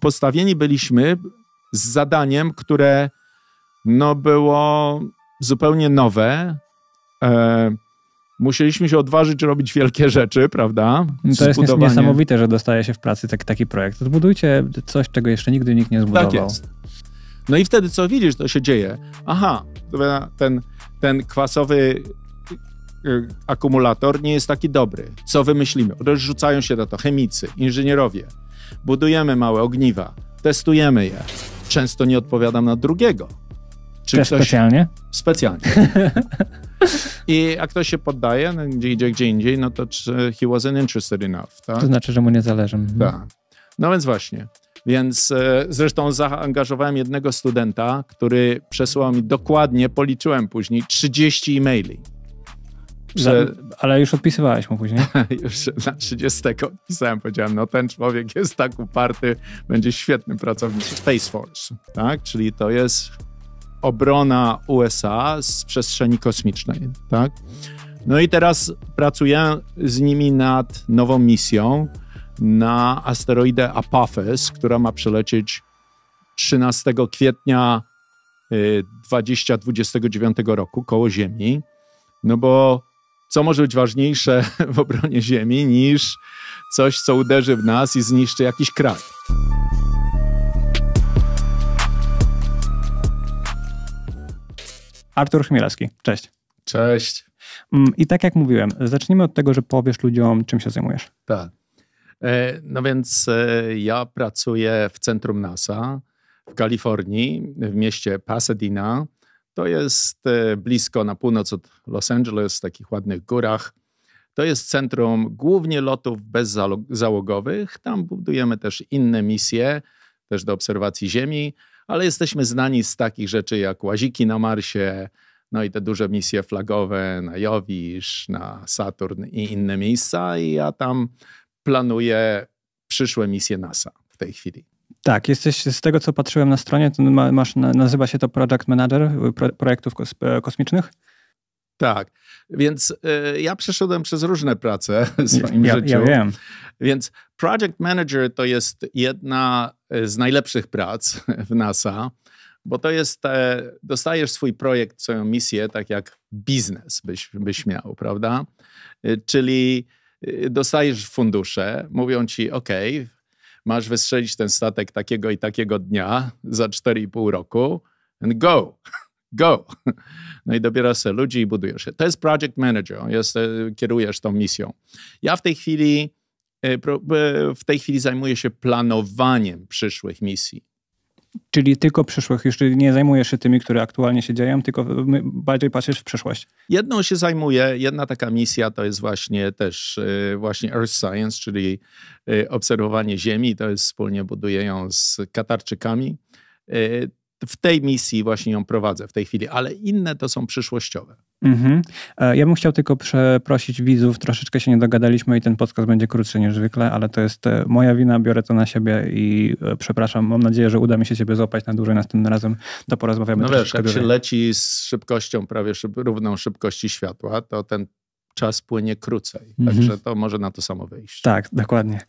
Postawieni byliśmy z zadaniem, które no było zupełnie nowe. E, musieliśmy się odważyć robić wielkie rzeczy, prawda? To jest niesamowite, że dostaje się w pracy taki, taki projekt. Odbudujcie coś, czego jeszcze nigdy nikt nie zbudował. Tak jest. No i wtedy co widzisz, to się dzieje. Aha, ten, ten kwasowy y, akumulator nie jest taki dobry. Co wymyślimy? Rozrzucają się na to chemicy, inżynierowie, Budujemy małe ogniwa, testujemy je. Często nie odpowiadam na drugiego. Czy ktoś... specjalnie? Specjalnie. I jak ktoś się poddaje, no, gdzie idzie, gdzie indziej, no to czy he wasn't interested enough, tak? To znaczy, że mu nie zależy. Mhm. Tak. No więc właśnie. Więc e, zresztą zaangażowałem jednego studenta, który przesłał mi dokładnie, policzyłem później, 30 e-maili. Prze... ale już odpisywałeś mu później. już na 30 odpisałem, powiedziałem, no ten człowiek jest tak uparty, będzie świetnym pracownikiem. Space Force, tak? Czyli to jest obrona USA z przestrzeni kosmicznej, tak? No i teraz pracuję z nimi nad nową misją na asteroidę Apophis, która ma przelecieć 13 kwietnia 2029 y, roku koło Ziemi. No bo co może być ważniejsze w obronie Ziemi niż coś, co uderzy w nas i zniszczy jakiś kraj. Artur Chmielewski, cześć. Cześć. Mm, I tak jak mówiłem, zacznijmy od tego, że powiesz ludziom, czym się zajmujesz. Tak. E, no więc e, ja pracuję w centrum NASA w Kalifornii, w mieście Pasadena. To jest e, blisko na północ od Los Angeles, w takich ładnych górach. To jest centrum głównie lotów bezzałogowych. Tam budujemy też inne misje, też do obserwacji Ziemi, ale jesteśmy znani z takich rzeczy jak łaziki na Marsie, no i te duże misje flagowe na Jowisz, na Saturn i inne miejsca. I ja tam planuję przyszłe misje NASA w tej chwili. Tak, jesteś, z tego co patrzyłem na stronie, masz, nazywa się to Project Manager y, pro, projektów kos, e, kosmicznych? Tak, więc y, ja przeszedłem przez różne prace w swoim ja, życiu. Ja wiem. Więc Project Manager to jest jedna e, z najlepszych prac w NASA, bo to jest, e, dostajesz swój projekt, swoją misję, tak jak biznes byś, byś miał, prawda? czyli dostajesz fundusze, mówią ci, OK, masz wystrzelić ten statek takiego i takiego dnia za 4,5 roku and go, go. No i dobierasz sobie ludzi i budujesz się. To jest project manager, jest, e, kierujesz tą misją. Ja w tej chwili e, e, w tej chwili zajmuję się planowaniem przyszłych misji. Czyli tylko przyszłych, jeszcze nie zajmujesz się tymi, które aktualnie się dzieją, tylko bardziej patrzysz w przyszłość. Jedną się zajmuję, jedna taka misja to jest właśnie też y, właśnie Earth Science, czyli y, obserwowanie Ziemi, to jest wspólnie buduję ją z Katarczykami. Y, w tej misji właśnie ją prowadzę w tej chwili, ale inne to są przyszłościowe. Mhm. E, ja bym chciał tylko przeprosić widzów, troszeczkę się nie dogadaliśmy i ten podcast będzie krótszy niż zwykle, ale to jest e, moja wina, biorę to na siebie i e, przepraszam, mam nadzieję, że uda mi się ciebie złapać na dłużej następnym razem, to porozmawiamy no troszeczkę wiesz, jak dłużej. się leci z szybkością, prawie szyb, równą szybkości światła, to ten czas płynie krócej. Mhm. Także to może na to samo wyjść. Tak, dokładnie.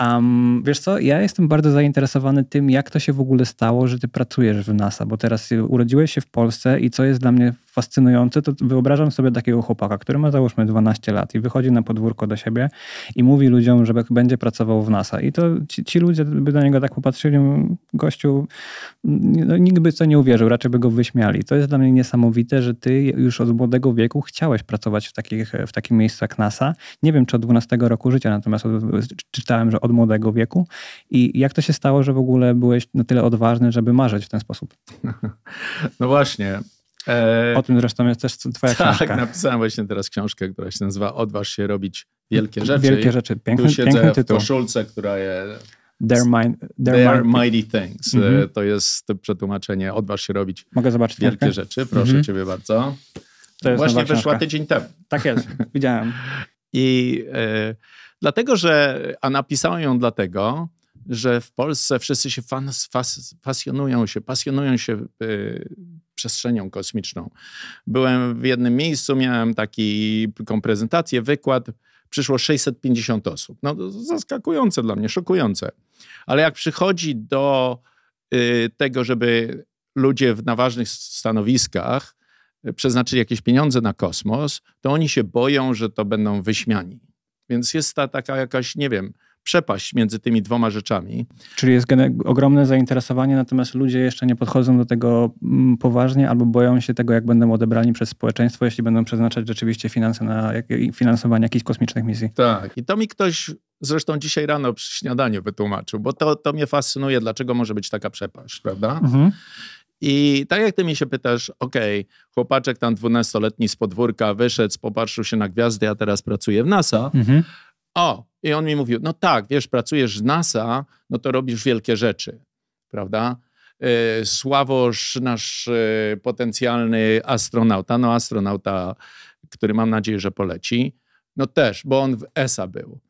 Um, wiesz co, ja jestem bardzo zainteresowany tym, jak to się w ogóle stało, że ty pracujesz w NASA, bo teraz urodziłeś się w Polsce i co jest dla mnie fascynujące, to wyobrażam sobie takiego chłopaka, który ma załóżmy 12 lat i wychodzi na podwórko do siebie i mówi ludziom, że będzie pracował w NASA. I to ci, ci ludzie by na niego tak popatrzyli, gościu, no, nikt by w to nie uwierzył, raczej by go wyśmiali. To jest dla mnie niesamowite, że ty już od młodego wieku chciałeś pracować w, takich, w takim miejscu jak NASA. Nie wiem, czy od 12 roku życia, natomiast od, czytałem, że od młodego wieku. I jak to się stało, że w ogóle byłeś na tyle odważny, żeby marzyć w ten sposób? No właśnie. E, o tym zresztą jest też twoja tak, książka. Tak, napisałem właśnie teraz książkę, która się nazywa Odważ się robić wielkie rzeczy. Wielkie rzeczy, piękny, tu siedzę piękny tytuł. w koszulce, która jest... Their, mind, their, their mighty things. Mm -hmm. To jest przetłumaczenie Odważ się robić Mogę zobaczyć wielkie książkę? rzeczy. Proszę mm -hmm. ciebie bardzo. To jest właśnie wyszła tydzień temu. Tak jest, widziałem. I e, dlatego, że... A napisałem ją dlatego, że w Polsce wszyscy się fas, fas, pasjonują się, pasjonują się y, przestrzenią kosmiczną. Byłem w jednym miejscu, miałem taki prezentację, wykład, przyszło 650 osób. No zaskakujące dla mnie, szokujące. Ale jak przychodzi do y, tego, żeby ludzie w, na ważnych stanowiskach y, przeznaczyli jakieś pieniądze na kosmos, to oni się boją, że to będą wyśmiani. Więc jest ta taka jakaś, nie wiem, przepaść między tymi dwoma rzeczami. Czyli jest ogromne zainteresowanie, natomiast ludzie jeszcze nie podchodzą do tego mm, poważnie albo boją się tego, jak będą odebrani przez społeczeństwo, jeśli będą przeznaczać rzeczywiście finanse na finansowanie jakichś kosmicznych misji. Tak. I to mi ktoś zresztą dzisiaj rano przy śniadaniu wytłumaczył, bo to, to mnie fascynuje, dlaczego może być taka przepaść, prawda? Mhm. I tak jak ty mi się pytasz, okej, okay, chłopaczek tam dwunastoletni z podwórka wyszedł, popatrzył się na gwiazdy, a teraz pracuje w NASA. Mhm. O, i on mi mówił, no tak, wiesz, pracujesz z NASA, no to robisz wielkie rzeczy, prawda? E, Sławosz, nasz e, potencjalny astronauta, no astronauta, który mam nadzieję, że poleci, no też, bo on w ESA był.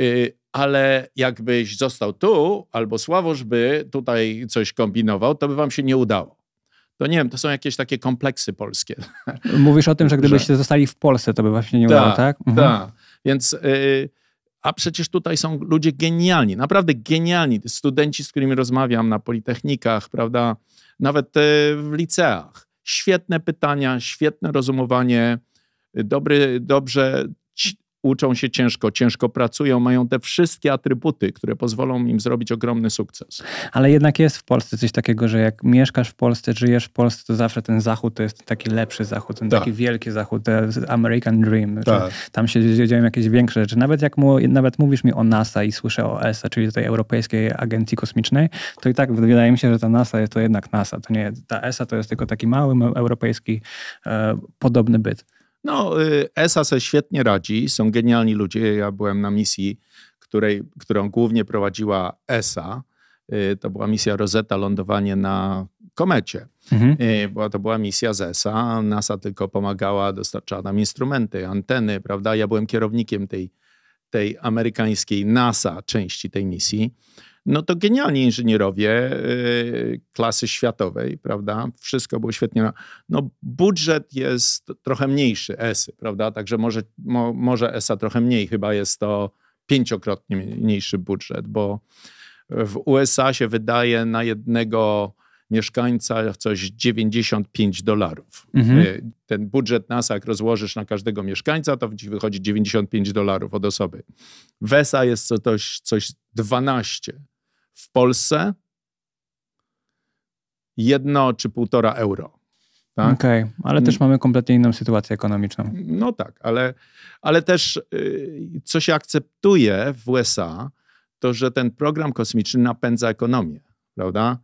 E, ale jakbyś został tu, albo Sławosz by tutaj coś kombinował, to by wam się nie udało to nie wiem, to są jakieś takie kompleksy polskie. Mówisz o tym, że gdybyście że... zostali w Polsce, to by właśnie nie udało, tak? tak? Mhm. Tak. Więc y, a przecież tutaj są ludzie genialni, naprawdę genialni. Studenci, z którymi rozmawiam na politechnikach, prawda, nawet e, w liceach. Świetne pytania, świetne rozumowanie, dobry, dobrze uczą się ciężko, ciężko pracują, mają te wszystkie atrybuty, które pozwolą im zrobić ogromny sukces. Ale jednak jest w Polsce coś takiego, że jak mieszkasz w Polsce, żyjesz w Polsce, to zawsze ten zachód to jest taki lepszy zachód, ten tak. taki wielki zachód, American Dream. Tak. Tam się dzieją jakieś większe rzeczy. Nawet jak mu, nawet mówisz mi o NASA i słyszę o ESA, czyli tej Europejskiej Agencji Kosmicznej, to i tak wydaje mi się, że ta NASA jest to jednak NASA. To nie, ta ESA to jest tylko taki mały europejski e, podobny byt. No, y, ESA se świetnie radzi, są genialni ludzie. Ja byłem na misji, której, którą głównie prowadziła ESA. Y, to była misja Rosetta, lądowanie na komecie. Mhm. Y, bo to była misja z ESA. NASA tylko pomagała, dostarczała nam instrumenty, anteny, prawda? Ja byłem kierownikiem tej, tej amerykańskiej NASA części tej misji no to genialni inżynierowie y, klasy światowej, prawda? Wszystko było świetnie. No budżet jest trochę mniejszy ESY, prawda? Także może, mo, może ESA trochę mniej, chyba jest to pięciokrotnie mniejszy budżet, bo w USA się wydaje na jednego mieszkańca coś 95 dolarów. Mhm. Y, ten budżet NASA, jak rozłożysz na każdego mieszkańca, to ci wychodzi 95 dolarów od osoby. Wesa jest coś, coś 12 w Polsce jedno czy półtora euro. Tak? Okej, okay, ale też mm. mamy kompletnie inną sytuację ekonomiczną. No tak, ale, ale też y, co się akceptuje w USA, to że ten program kosmiczny napędza ekonomię, prawda?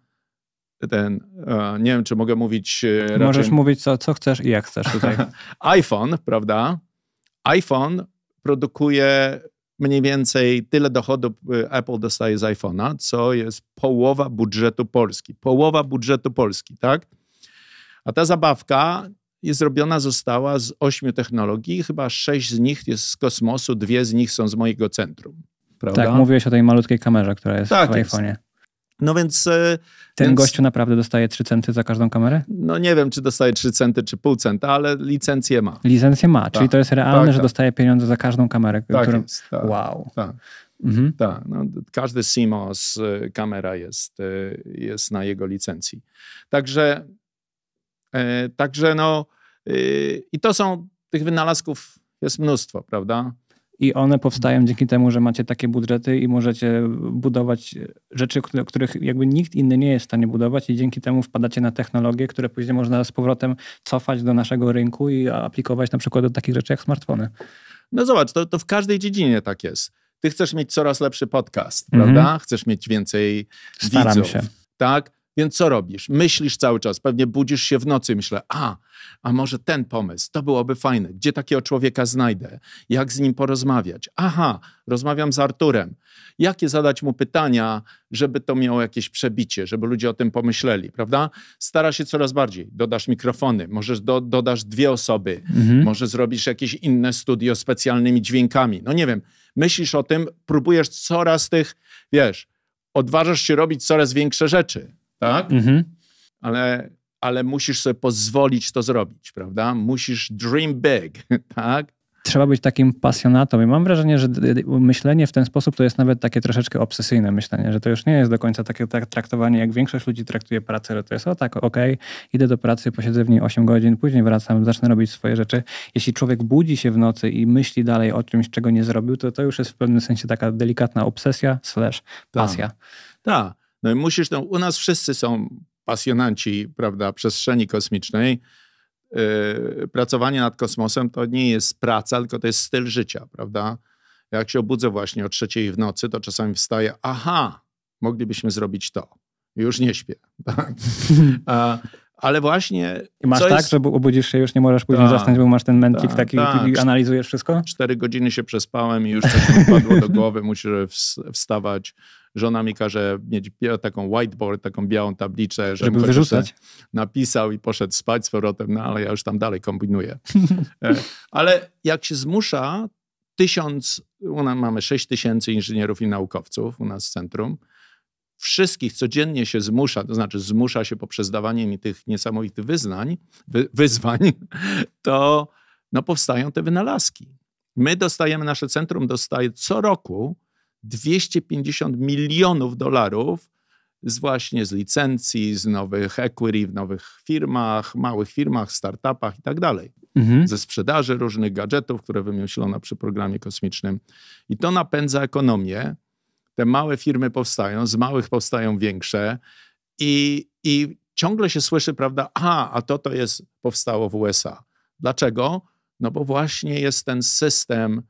Ten, e, nie wiem, czy mogę mówić. E, raczej... Możesz mówić, co, co chcesz i jak chcesz tutaj. iPhone, prawda? iPhone produkuje mniej więcej tyle dochodów y, Apple dostaje z iPhone'a, co jest połowa budżetu Polski. Połowa budżetu Polski, tak? A ta zabawka jest zrobiona została z ośmiu technologii, chyba sześć z nich jest z kosmosu, dwie z nich są z mojego centrum. Tak, prawda? Tak, mówiłeś o tej malutkiej kamerze, która jest tak, w iPhone'ie. No więc... E, Ten więc, gościu naprawdę dostaje 3 centy za każdą kamerę? No nie wiem, czy dostaje 3 centy, czy pół centa, ale licencję ma. Licencję ma, tak. czyli to jest realne, tak, że tak. dostaje pieniądze za każdą kamerę. Tak którą... jest, tak, Wow. Tak. Mhm. Tak, no, każdy CMOS e, kamera jest, e, jest na jego licencji. Także, także no, i to są tych wynalazków jest mnóstwo, prawda? I one powstają dzięki temu, że macie takie budżety i możecie budować rzeczy, których jakby nikt inny nie jest w stanie budować i dzięki temu wpadacie na technologie, które później można z powrotem cofać do naszego rynku i aplikować na przykład do takich rzeczy jak smartfony. No zobacz, to, to w każdej dziedzinie tak jest. Ty chcesz mieć coraz lepszy podcast, mm -hmm. prawda? Chcesz mieć więcej Staram widzów. Się. Tak? Więc co robisz? Myślisz cały czas, pewnie budzisz się w nocy i myślę, a, a może ten pomysł, to byłoby fajne. Gdzie takiego człowieka znajdę? Jak z nim porozmawiać? Aha, rozmawiam z Arturem. Jakie zadać mu pytania, żeby to miało jakieś przebicie, żeby ludzie o tym pomyśleli, prawda? Stara się coraz bardziej. Dodasz mikrofony, możesz do, dodasz dwie osoby, mhm. może zrobisz jakieś inne studio specjalnymi dźwiękami. No nie wiem, myślisz o tym, próbujesz coraz tych, wiesz, odważasz się robić coraz większe rzeczy tak? Mhm. Ale, ale musisz sobie pozwolić to zrobić, prawda? Musisz dream big, tak? trzeba być takim pasjonatą. I mam wrażenie, że myślenie w ten sposób to jest nawet takie troszeczkę obsesyjne myślenie, że to już nie jest do końca takie tak traktowanie, jak większość ludzi traktuje pracę, że to jest o tak, okej, okay, idę do pracy, posiedzę w niej 8 godzin, później wracam, zacznę robić swoje rzeczy. Jeśli człowiek budzi się w nocy i myśli dalej o czymś, czego nie zrobił, to to już jest w pewnym sensie taka delikatna obsesja slash tak. pasja. Tak. Ta. No i musisz, no, u nas wszyscy są pasjonanci, prawda, przestrzeni kosmicznej. Yy, pracowanie nad kosmosem to nie jest praca, tylko to jest styl życia, prawda? Jak się obudzę właśnie o trzeciej w nocy, to czasami wstaję, aha, moglibyśmy zrobić to. Już nie śpię. Tak? A, ale właśnie... I masz tak, jest... że obudzisz się, już nie możesz później ta, zasnąć, bo masz ten mętlik ta, taki ta. i analizujesz wszystko? Cztery godziny się przespałem i już coś mi padło do głowy, musisz wstawać żona mi każe mieć taką whiteboard, taką białą tabliczkę, żeby wyrzucać. Napisał i poszedł spać z powrotem, no ale ja już tam dalej kombinuję. E, ale jak się zmusza, tysiąc, u nas mamy sześć tysięcy inżynierów i naukowców u nas w centrum, wszystkich codziennie się zmusza, to znaczy zmusza się poprzez dawanie mi tych niesamowitych wyznań, wy, wyzwań, to no, powstają te wynalazki. My dostajemy, nasze centrum dostaje co roku 250 milionów dolarów z właśnie z licencji, z nowych equity w nowych firmach, małych firmach, startupach i tak dalej. Mhm. Ze sprzedaży różnych gadżetów, które wymyślono przy programie kosmicznym. I to napędza ekonomię. Te małe firmy powstają, z małych powstają większe i, i ciągle się słyszy, prawda, a, a to to jest, powstało w USA. Dlaczego? No bo właśnie jest ten system,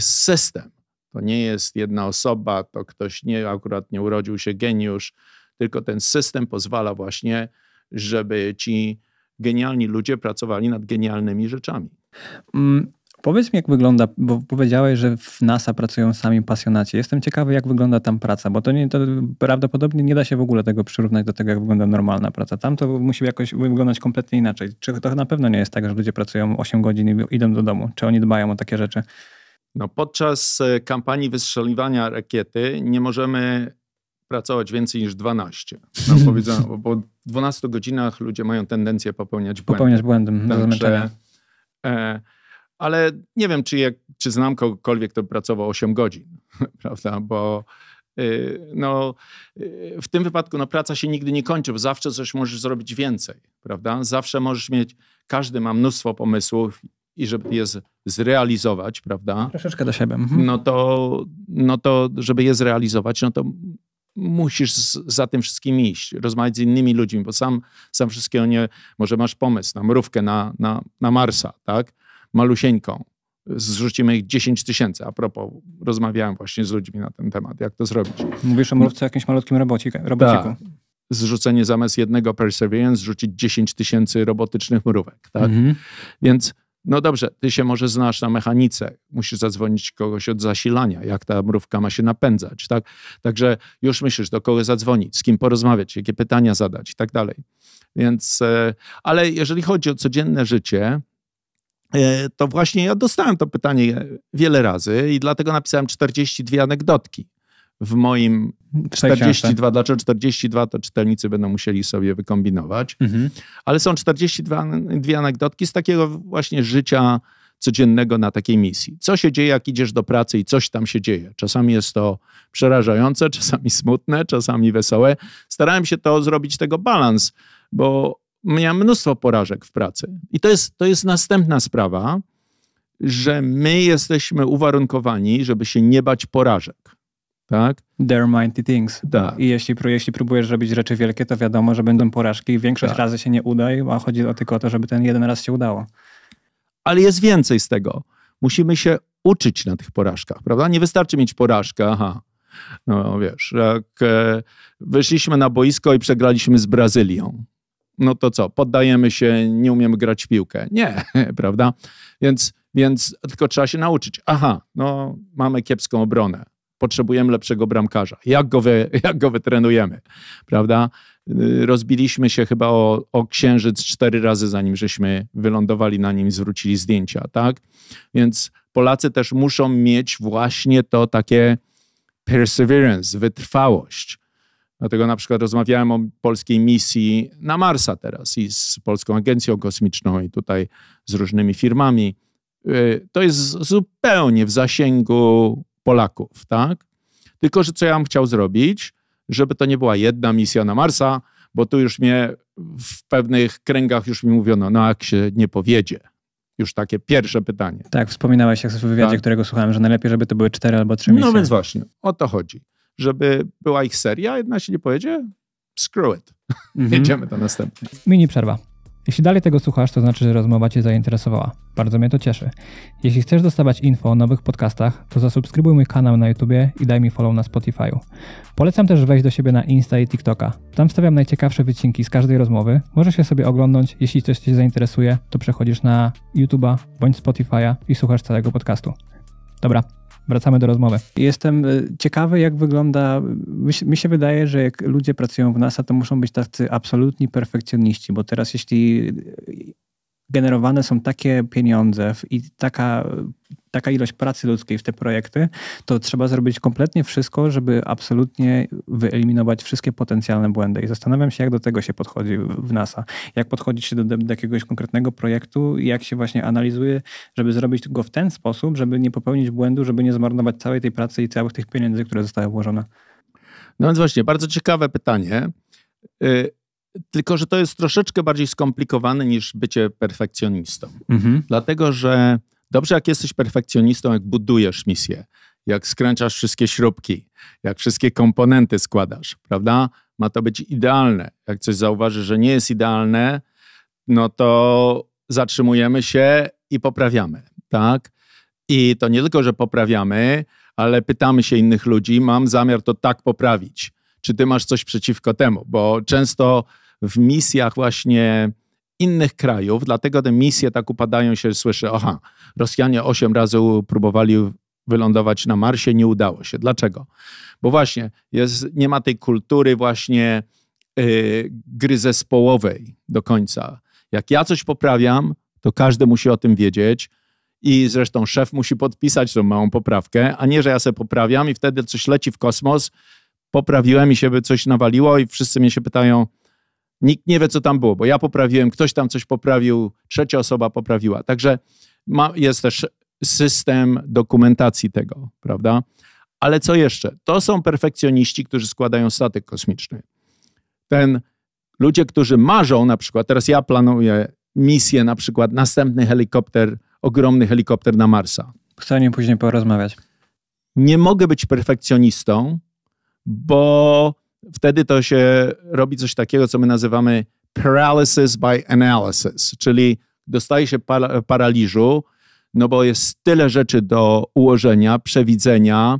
system to nie jest jedna osoba, to ktoś nie akurat nie urodził się geniusz, tylko ten system pozwala właśnie, żeby ci genialni ludzie pracowali nad genialnymi rzeczami. Mm, powiedz mi, jak wygląda, bo powiedziałeś, że w NASA pracują sami pasjonaci. Jestem ciekawy, jak wygląda tam praca, bo to, nie, to prawdopodobnie nie da się w ogóle tego przyrównać do tego, jak wygląda normalna praca. Tam to musi jakoś wyglądać kompletnie inaczej. Czy to na pewno nie jest tak, że ludzie pracują 8 godzin i idą do domu? Czy oni dbają o takie rzeczy? No, podczas e, kampanii wystrzeliwania rakiety nie możemy pracować więcej niż 12. Nam no, bo w 12 godzinach ludzie mają tendencję popełniać błędy. Popełniać błędy, Także, e, Ale nie wiem, czy, jak, czy znam kogokolwiek, kto pracował 8 godzin, prawda, bo y, no, y, w tym wypadku no, praca się nigdy nie kończy, bo zawsze coś możesz zrobić więcej, prawda? Zawsze możesz mieć, każdy ma mnóstwo pomysłów i żeby je zrealizować, prawda? Troszeczkę do siebie. Mhm. No, to, no to, żeby je zrealizować, no to musisz za tym wszystkim iść, rozmawiać z innymi ludźmi, bo sam, sam wszystkiego nie... Może masz pomysł na mrówkę, na, na, na Marsa, tak? Malusieńką. Zrzucimy ich 10 tysięcy. A propos, rozmawiałem właśnie z ludźmi na ten temat, jak to zrobić. Mówisz o mrówce jakimś malutkim robocik, robociku. Ta. Zrzucenie zamiast jednego Perseverance, zrzucić 10 tysięcy robotycznych mrówek, tak? Mhm. Więc no dobrze, ty się może znasz na mechanice, musisz zadzwonić kogoś od zasilania, jak ta mrówka ma się napędzać, tak? Także już myślisz, do kogo zadzwonić, z kim porozmawiać, jakie pytania zadać i tak dalej. Więc, e, ale jeżeli chodzi o codzienne życie, e, to właśnie ja dostałem to pytanie wiele razy i dlatego napisałem 42 anegdotki w moim 42, dlaczego 42, to czytelnicy będą musieli sobie wykombinować. Mhm. Ale są 42 dwie anegdotki z takiego właśnie życia codziennego na takiej misji. Co się dzieje, jak idziesz do pracy i coś tam się dzieje. Czasami jest to przerażające, czasami smutne, czasami wesołe. Starałem się to zrobić tego balans, bo miałem mnóstwo porażek w pracy. I to jest, to jest następna sprawa, że my jesteśmy uwarunkowani, żeby się nie bać porażek tak? They're mighty things. Tak. I jeśli, jeśli próbujesz robić rzeczy wielkie, to wiadomo, że będą porażki i większość tak. razy się nie uda, a chodzi tylko o to, żeby ten jeden raz się udało. Ale jest więcej z tego. Musimy się uczyć na tych porażkach, prawda? Nie wystarczy mieć porażkę, aha. No wiesz, jak e, wyszliśmy na boisko i przegraliśmy z Brazylią, no to co, poddajemy się, nie umiemy grać w piłkę. Nie, prawda? Więc, więc tylko trzeba się nauczyć. Aha, no mamy kiepską obronę potrzebujemy lepszego bramkarza. Jak go, wy, jak go wytrenujemy? Prawda? Y, rozbiliśmy się chyba o, o księżyc cztery razy, zanim żeśmy wylądowali na nim i zwrócili zdjęcia, tak? Więc Polacy też muszą mieć właśnie to takie perseverance, wytrwałość. Dlatego na przykład rozmawiałem o polskiej misji na Marsa teraz i z Polską Agencją Kosmiczną i tutaj z różnymi firmami. Y, to jest zupełnie w zasięgu Polaków, tak? Tylko, że co ja bym chciał zrobić, żeby to nie była jedna misja na Marsa, bo tu już mnie w pewnych kręgach już mi mówiono, no jak się nie powiedzie. Już takie pierwsze pytanie. Tak, wspominałeś jak w wywiadzie, tak. którego słuchałem, że najlepiej, żeby to były cztery albo trzy no misje. No więc właśnie, o to chodzi. Żeby była ich seria, jedna się nie powiedzie, screw it. Mm Jedziemy do następnej. Mini przerwa. Jeśli dalej tego słuchasz, to znaczy, że rozmowa Cię zainteresowała. Bardzo mnie to cieszy. Jeśli chcesz dostawać info o nowych podcastach, to zasubskrybuj mój kanał na YouTube i daj mi follow na Spotify'u. Polecam też wejść do siebie na Insta i TikToka. Tam stawiam najciekawsze wycinki z każdej rozmowy. Możesz je sobie oglądnąć. Jeśli coś Cię zainteresuje, to przechodzisz na YouTube'a bądź Spotify'a i słuchasz całego podcastu. Dobra, wracamy do rozmowy. Jestem y, ciekawy, jak wygląda. Mi się wydaje, że jak ludzie pracują w NASA, to muszą być tacy absolutni perfekcjoniści, bo teraz, jeśli generowane są takie pieniądze i taka, taka ilość pracy ludzkiej w te projekty, to trzeba zrobić kompletnie wszystko, żeby absolutnie wyeliminować wszystkie potencjalne błędy. I zastanawiam się, jak do tego się podchodzi w NASA. Jak podchodzi się do, do jakiegoś konkretnego projektu i jak się właśnie analizuje, żeby zrobić go w ten sposób, żeby nie popełnić błędu, żeby nie zmarnować całej tej pracy i całych tych pieniędzy, które zostały włożone. No więc właśnie, bardzo ciekawe pytanie. Y, tylko, że to jest troszeczkę bardziej skomplikowane niż bycie perfekcjonistą. Mhm. Dlatego, że dobrze, jak jesteś perfekcjonistą, jak budujesz misję, jak skręcasz wszystkie śrubki, jak wszystkie komponenty składasz, prawda? Ma to być idealne. Jak coś zauważysz, że nie jest idealne, no to zatrzymujemy się i poprawiamy, tak? I to nie tylko, że poprawiamy, ale pytamy się innych ludzi, mam zamiar to tak poprawić. Czy ty masz coś przeciwko temu? Bo często w misjach właśnie innych krajów, dlatego te misje tak upadają się, Słyszę, aha, Rosjanie osiem razy próbowali wylądować na Marsie, nie udało się. Dlaczego? Bo właśnie jest, nie ma tej kultury właśnie yy, gry zespołowej do końca. Jak ja coś poprawiam, to każdy musi o tym wiedzieć i zresztą szef musi podpisać tą małą poprawkę, a nie, że ja sobie poprawiam i wtedy coś leci w kosmos, poprawiłem i się by coś nawaliło i wszyscy mnie się pytają, Nikt nie wie, co tam było, bo ja poprawiłem, ktoś tam coś poprawił, trzecia osoba poprawiła. Także ma, jest też system dokumentacji tego, prawda? Ale co jeszcze? To są perfekcjoniści, którzy składają statek kosmiczny. Ten ludzie, którzy marzą, na przykład, teraz ja planuję misję, na przykład następny helikopter, ogromny helikopter na Marsa. Chcę o nim później porozmawiać. Nie mogę być perfekcjonistą, bo wtedy to się robi coś takiego, co my nazywamy paralysis by analysis, czyli dostaje się paraliżu, no bo jest tyle rzeczy do ułożenia, przewidzenia,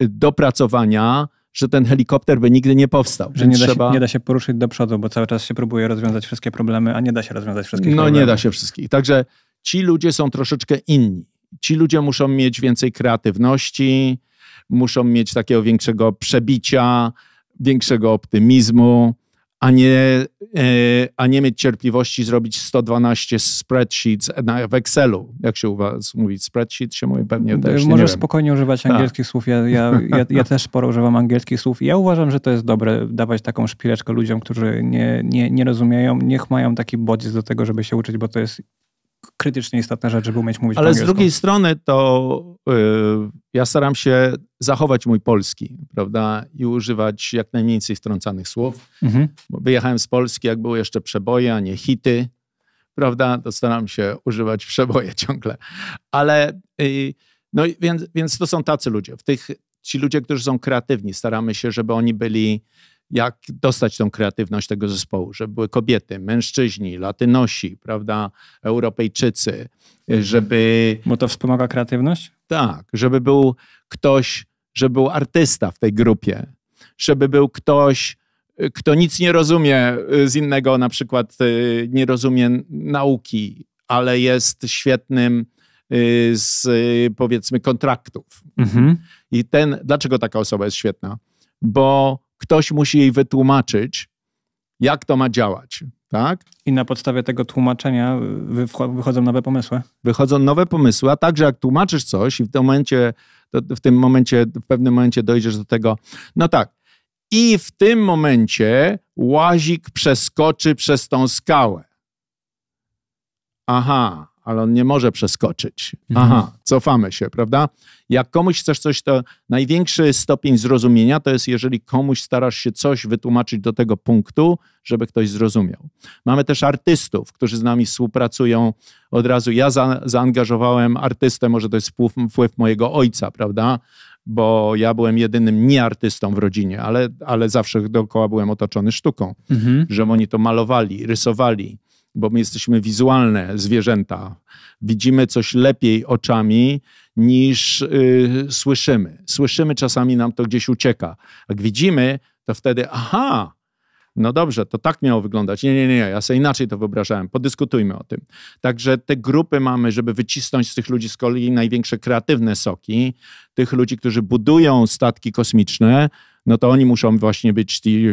dopracowania, że ten helikopter by nigdy nie powstał. Że nie, trzeba... da się, nie da się poruszyć do przodu, bo cały czas się próbuje rozwiązać wszystkie problemy, a nie da się rozwiązać wszystkich no, problemów. No nie da się wszystkich. Także ci ludzie są troszeczkę inni. Ci ludzie muszą mieć więcej kreatywności, muszą mieć takiego większego przebicia, większego optymizmu, a nie, e, a nie mieć cierpliwości zrobić 112 spreadsheets na, w Excelu. Jak się u was mówi? Spreadsheet się mówi pewnie też, Możesz spokojnie używać tak. angielskich tak. słów. Ja, ja, ja, ja, też sporo używam angielskich słów. Ja uważam, że to jest dobre, dawać taką szpileczkę ludziom, którzy nie, nie, nie rozumieją. Niech mają taki bodziec do tego, żeby się uczyć, bo to jest krytycznie istotne rzecz, żeby umieć mówić Ale z drugiej strony to y, ja staram się zachować mój polski, prawda, i używać jak najmniej strącanych słów. Mhm. Wyjechałem z Polski, jak były jeszcze przeboje, a nie hity, prawda, to staram się używać przeboje ciągle. Ale y, no więc, więc to są tacy ludzie. W tych, ci ludzie, którzy są kreatywni, staramy się, żeby oni byli jak dostać tą kreatywność tego zespołu, żeby były kobiety, mężczyźni, latynosi, prawda, Europejczycy, żeby... Bo to wspomaga kreatywność? Tak, żeby był ktoś, żeby był artysta w tej grupie, żeby był ktoś, kto nic nie rozumie y, z innego, na przykład y, nie rozumie nauki, ale jest świetnym y, z powiedzmy kontraktów. Mhm. I ten, dlaczego taka osoba jest świetna? Bo ktoś musi jej wytłumaczyć, jak to ma działać. Tak? I na podstawie tego tłumaczenia y, wychodzą nowe pomysły. Wychodzą nowe pomysły, a także jak tłumaczysz coś i w tym momencie, w tym momencie, w pewnym momencie dojdziesz do tego, no tak. I w tym momencie łazik przeskoczy przez tą skałę. Aha, ale on nie może przeskoczyć. Mhm. Aha, cofamy się, prawda? Jak komuś chcesz coś, to największy stopień zrozumienia to jest, jeżeli komuś starasz się coś wytłumaczyć do tego punktu, żeby ktoś zrozumiał. Mamy też artystów, którzy z nami współpracują od razu. Ja za, zaangażowałem artystę, może to jest wpływ, wpływ mojego ojca, prawda? bo ja byłem jedynym nieartystą w rodzinie, ale, ale zawsze dookoła byłem otoczony sztuką, mhm. że oni to malowali, rysowali bo my jesteśmy wizualne zwierzęta. Widzimy coś lepiej oczami niż y, słyszymy. Słyszymy czasami nam to gdzieś ucieka. Jak widzimy, to wtedy aha, no dobrze, to tak miało wyglądać. Nie, nie, nie, ja sobie inaczej to wyobrażałem. Podyskutujmy o tym. Także te grupy mamy, żeby wycisnąć z tych ludzi z kolei największe kreatywne soki, tych ludzi, którzy budują statki kosmiczne, no to oni muszą właśnie być ci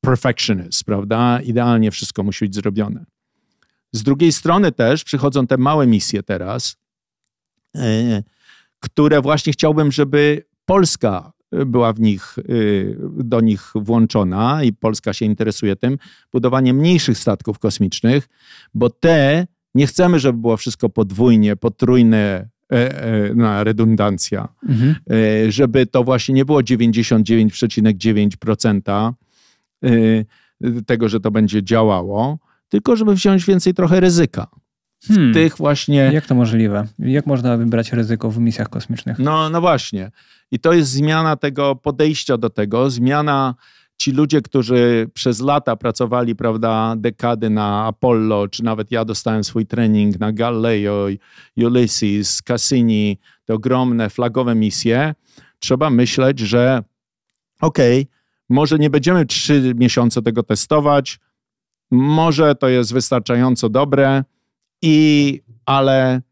perfectionists, prawda? Idealnie wszystko musi być zrobione. Z drugiej strony też przychodzą te małe misje teraz, e, które właśnie chciałbym, żeby Polska e, była w nich, e, do nich włączona i Polska się interesuje tym, budowanie mniejszych statków kosmicznych, bo te nie chcemy, żeby było wszystko podwójnie, potrójne, e, e, na redundancja, mhm. e, żeby to właśnie nie było 99,9% tego, że to będzie działało, tylko żeby wziąć więcej trochę ryzyka. W hmm. tych właśnie. Jak to możliwe? Jak można wybrać ryzyko w misjach kosmicznych? No, no właśnie. I to jest zmiana tego podejścia do tego, zmiana ci ludzie, którzy przez lata pracowali, prawda, dekady na Apollo, czy nawet ja dostałem swój trening na Galileo, Ulysses, Cassini, te ogromne flagowe misje, trzeba myśleć, że okej, okay, może nie będziemy trzy miesiące tego testować, może to jest wystarczająco dobre, i, ale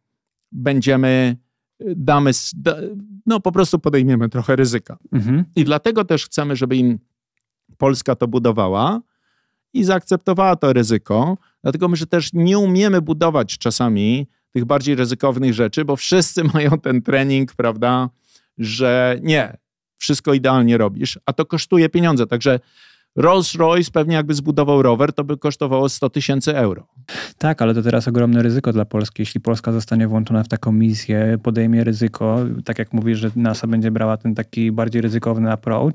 będziemy, damy, no po prostu podejmiemy trochę ryzyka. Mhm. I dlatego też chcemy, żeby im Polska to budowała i zaakceptowała to ryzyko. Dlatego my, że też nie umiemy budować czasami tych bardziej ryzykownych rzeczy, bo wszyscy mają ten trening, prawda, że nie, wszystko idealnie robisz, a to kosztuje pieniądze. Także Rolls-Royce pewnie jakby zbudował rower, to by kosztowało 100 tysięcy euro. Tak, ale to teraz ogromne ryzyko dla Polski. Jeśli Polska zostanie włączona w taką misję, podejmie ryzyko, tak jak mówisz, że NASA będzie brała ten taki bardziej ryzykowny approach,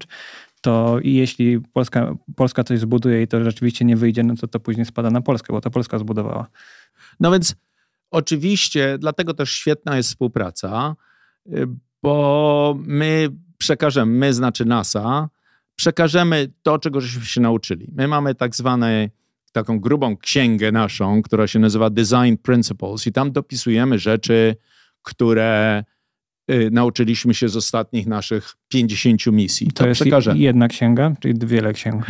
to jeśli Polska, Polska coś zbuduje i to rzeczywiście nie wyjdzie, no to to później spada na Polskę, bo to Polska zbudowała. No więc oczywiście, dlatego też świetna jest współpraca, y, bo my przekażemy, my znaczy NASA, przekażemy to, czego żeśmy się nauczyli. My mamy tak zwane taką grubą księgę naszą, która się nazywa Design Principles i tam dopisujemy rzeczy, które y, nauczyliśmy się z ostatnich naszych 50 misji. To, to jest przekażemy. jedna księga, czyli wiele księg?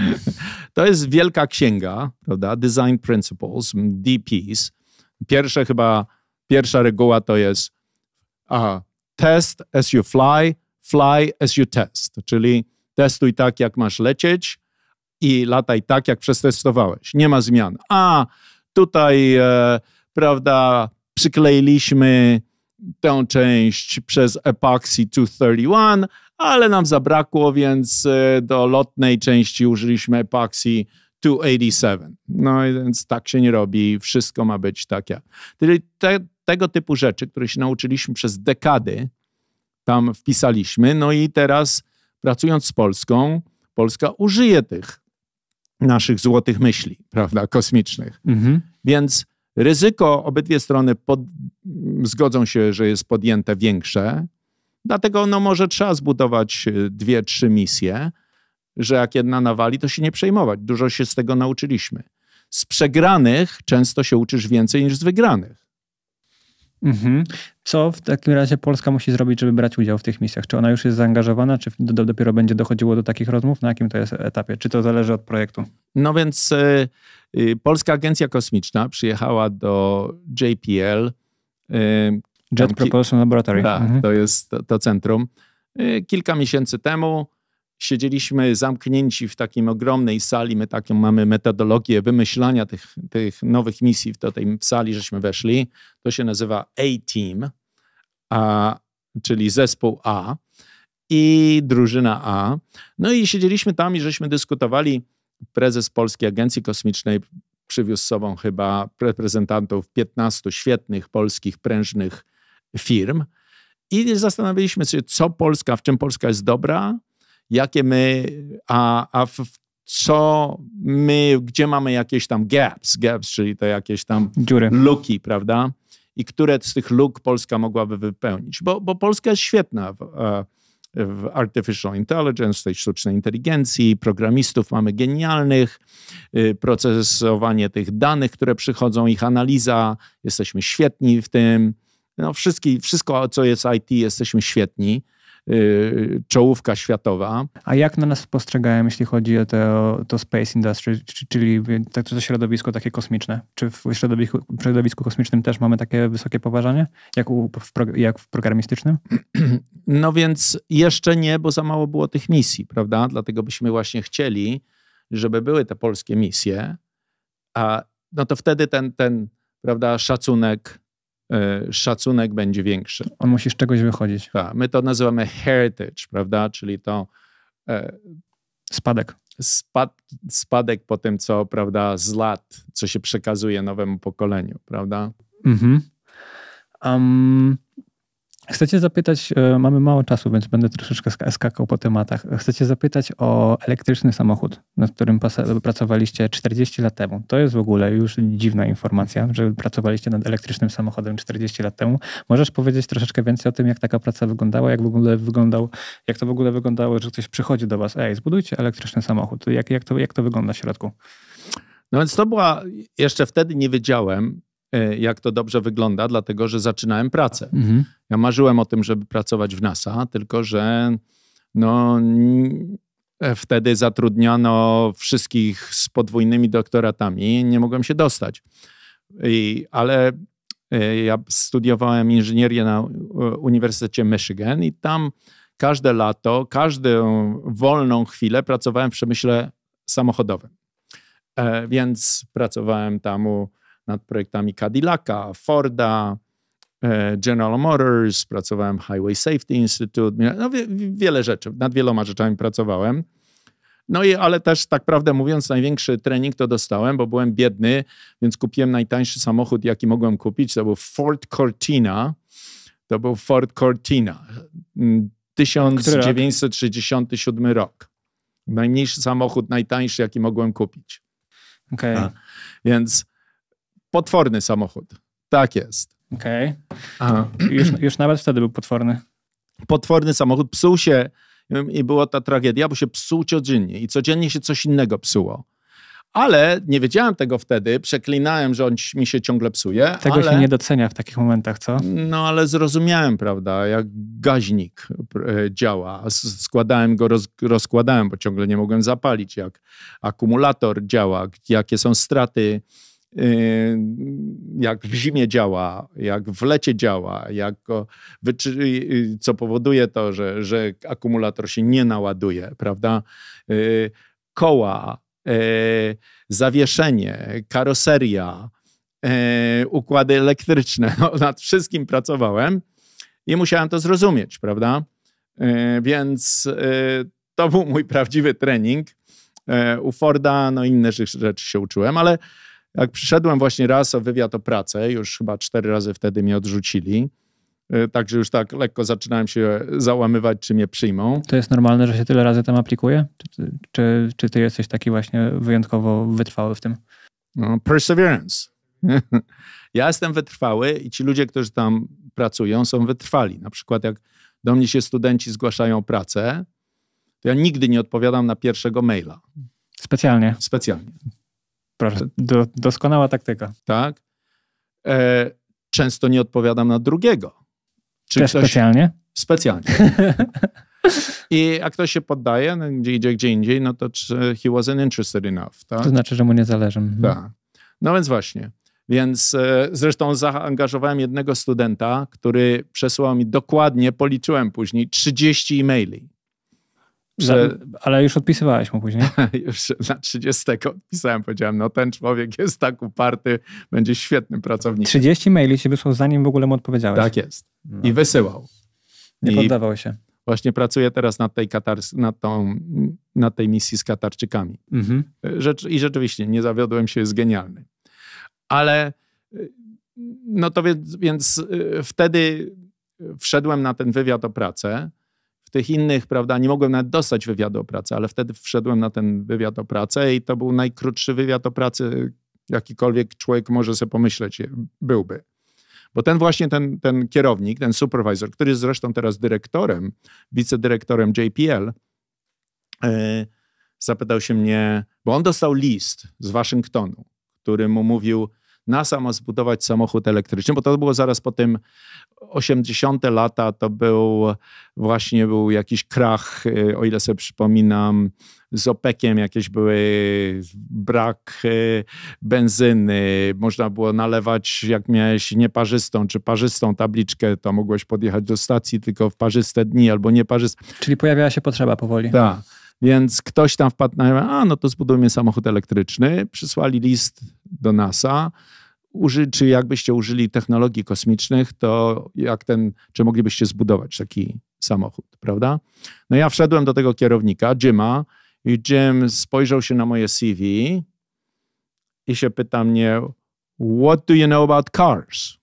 to jest wielka księga, prawda? Design Principles, DPs. Pierwsza chyba, pierwsza reguła to jest aha, test as you fly, fly as you test, czyli testuj tak, jak masz lecieć i lataj tak, jak przetestowałeś. Nie ma zmian. A tutaj, e, prawda, przykleiliśmy tę część przez Epoxy 231, ale nam zabrakło, więc e, do lotnej części użyliśmy Epoxy 287. No więc tak się nie robi, wszystko ma być takie. Te, tego typu rzeczy, które się nauczyliśmy przez dekady, tam wpisaliśmy, no i teraz pracując z Polską, Polska użyje tych naszych złotych myśli, prawda, kosmicznych. Mhm. Więc ryzyko obydwie strony pod, zgodzą się, że jest podjęte większe, dlatego no może trzeba zbudować e, dwie, trzy misje, że jak jedna nawali, to się nie przejmować. Dużo się z tego nauczyliśmy. Z przegranych często się uczysz więcej niż z wygranych. Mhm. Co w takim razie Polska musi zrobić, żeby brać udział w tych misjach? Czy ona już jest zaangażowana, czy do, dopiero będzie dochodziło do takich rozmów? Na jakim to jest etapie? Czy to zależy od projektu? No więc e, y, Polska Agencja Kosmiczna przyjechała do JPL. Y, Jet Propulsion Laboratory. Tak, mhm. to jest to, to centrum. Y, kilka miesięcy temu siedzieliśmy zamknięci w takim ogromnej sali. My taką mamy metodologię wymyślania tych, tych nowych misji do tej sali, żeśmy weszli. To się nazywa A-Team, a, czyli zespół A i drużyna A. No i siedzieliśmy tam i żeśmy dyskutowali. Prezes Polskiej Agencji Kosmicznej przywiózł z sobą chyba reprezentantów 15 świetnych polskich prężnych firm. I zastanawialiśmy się, co Polska, w czym Polska jest dobra, jakie my, a, a w, co my, gdzie mamy jakieś tam gaps, gaps, czyli te jakieś tam Dziury. luki, prawda? I które z tych luk Polska mogłaby wypełnić? Bo, bo Polska jest świetna w, e, w artificial intelligence, tej sztucznej inteligencji, programistów mamy genialnych, y, procesowanie tych danych, które przychodzą, ich analiza, jesteśmy świetni w tym. No wszystko, co jest IT, jesteśmy świetni Y, czołówka światowa. A jak na nas postrzegają, jeśli chodzi o to, to space industry, czyli to, tak, to środowisko takie kosmiczne? Czy w środowisku, w środowisku kosmicznym też mamy takie wysokie poważanie, jak, u, w, jak w programistycznym? No więc jeszcze nie, bo za mało było tych misji, prawda? Dlatego byśmy właśnie chcieli, żeby były te polskie misje, a no to wtedy ten, ten prawda, szacunek E, szacunek będzie większy. On musi z czegoś wychodzić. Tak, my to nazywamy heritage, prawda? Czyli to. E, spadek. Spad, spadek po tym, co, prawda, z lat, co się przekazuje nowemu pokoleniu, prawda? Mhm. Um, Chcecie zapytać, e, mamy mało czasu, więc będę troszeczkę skakał po tematach. Chcecie zapytać o elektryczny samochód, nad którym pracowaliście 40 lat temu. To jest w ogóle już dziwna informacja, że pracowaliście nad elektrycznym samochodem 40 lat temu. Możesz powiedzieć troszeczkę więcej o tym, jak taka praca wyglądała, jak w ogóle wyglądał, jak to w ogóle wyglądało, że ktoś przychodzi do was, ej, zbudujcie elektryczny samochód. Jak, jak, to, jak to wygląda w środku? No więc to była, jeszcze wtedy nie wiedziałem, Y, jak to dobrze wygląda, dlatego że zaczynałem pracę. Mhm. Ja marzyłem o tym, żeby pracować w NASA, tylko że no, e, wtedy zatrudniano wszystkich z podwójnymi doktoratami, nie mogłem się dostać. I, ale e, ja studiowałem inżynierię na Uniwersytecie Michigan i tam każde lato, każdą wolną chwilę pracowałem w przemyśle samochodowym. E, więc pracowałem tam u nad projektami Cadillaca, Forda, e, General Motors, pracowałem w Highway Safety Institute, no wie, wiele rzeczy, nad wieloma rzeczami pracowałem. No i, ale też tak prawdę mówiąc, największy trening to dostałem, bo byłem biedny, więc kupiłem najtańszy samochód, jaki mogłem kupić. To był Ford Cortina. To był Ford Cortina. 1967 mm, rok. Najmniejszy samochód, najtańszy, jaki mogłem kupić. Okay. więc Potworny samochód. Tak jest. Okej. Okay. Już, już nawet wtedy był potworny. Potworny samochód. Psuł się i była ta tragedia, bo się psuł codziennie i codziennie się coś innego psuło. Ale nie wiedziałem tego wtedy, przeklinałem, że on mi się ciągle psuje. Tego ale... się nie docenia w takich momentach, co? No ale zrozumiałem, prawda, jak gaźnik e, działa. Składałem go, roz, rozkładałem, bo ciągle nie mogłem zapalić, jak akumulator działa, jakie są straty Yy, jak w zimie działa, jak w lecie działa, jak yy, co powoduje to, że, że akumulator się nie naładuje, prawda? Yy, koła, zawieszenie, karoseria, układy elektryczne, no, nad wszystkim pracowałem i musiałem to zrozumieć, prawda? Więc to był mój prawdziwy trening. U Forda, no inne rzeczy się uczyłem, ale jak przyszedłem właśnie raz o wywiad o pracę, już chyba cztery razy wtedy mnie odrzucili, e, Także już tak lekko zaczynałem się załamywać, czy mnie przyjmą. To jest normalne, że się tyle razy tam aplikuje? Czy, czy, czy ty jesteś taki właśnie wyjątkowo wytrwały w tym? No, perseverance. ja jestem wytrwały i ci ludzie, którzy tam pracują, są wytrwali. Na przykład jak do mnie się studenci zgłaszają pracę, to ja nigdy nie odpowiadam na pierwszego maila. Specjalnie? Specjalnie do, doskonała taktyka. Tak. E, często nie odpowiadam na drugiego. Czy Też ktoś... specjalnie? Specjalnie. I jak ktoś się poddaje, no, gdzie idzie, gdzie indziej, no to czy he wasn't interested enough. Tak? To znaczy, że mu nie zależy. Mhm. Tak. No więc właśnie. Więc e, zresztą zaangażowałem jednego studenta, który przesłał mi dokładnie, policzyłem później, 30 e-maili. Że... Ale już odpisywałeś mu później? już na 30 odpisałem, powiedziałem, no ten człowiek jest tak uparty, będzie świetnym pracownikiem. 30 maili się wysłał, zanim w ogóle mu odpowiedziałeś. Tak jest. No. I wysyłał. Nie I poddawał się. Właśnie pracuję teraz nad tej, Katars- nad tą, nad tej misji z Katarczykami. Mhm. Rzecz, I rzeczywiście, nie zawiodłem się, jest genialny. Ale no to więc, więc y, wtedy wszedłem na ten wywiad o pracę tych innych, prawda, nie mogłem nawet dostać wywiadu o pracę, ale wtedy wszedłem na ten wywiad o pracę i to był najkrótszy wywiad o pracy, jakikolwiek człowiek może sobie pomyśleć, byłby. Bo ten właśnie, ten, ten kierownik, ten supervisor, który jest zresztą teraz dyrektorem, wicedyrektorem JPL, e, zapytał się mnie, bo on dostał list z Waszyngtonu, który mu mówił, NASA ma zbudować samochód elektryczny, bo to było zaraz po tym 80. lata, to był właśnie był jakiś krach, y, o ile sobie przypominam, z OPEC-iem jakieś były brak y, benzyny, można było nalewać, jak miałeś nieparzystą czy parzystą tabliczkę, to mogłeś podjechać do stacji tylko w parzyste dni albo nieparzyste. Czyli pojawiała się potrzeba powoli. Tak. Więc ktoś tam wpadł na, a no to zbudujmy samochód elektryczny. Przysłali list do NASA, uży, czy jakbyście użyli technologii kosmicznych, to jak ten, czy moglibyście zbudować taki samochód, prawda? No ja wszedłem do tego kierownika, Jima, i Jim spojrzał się na moje CV i się pyta mnie, what do you know about cars?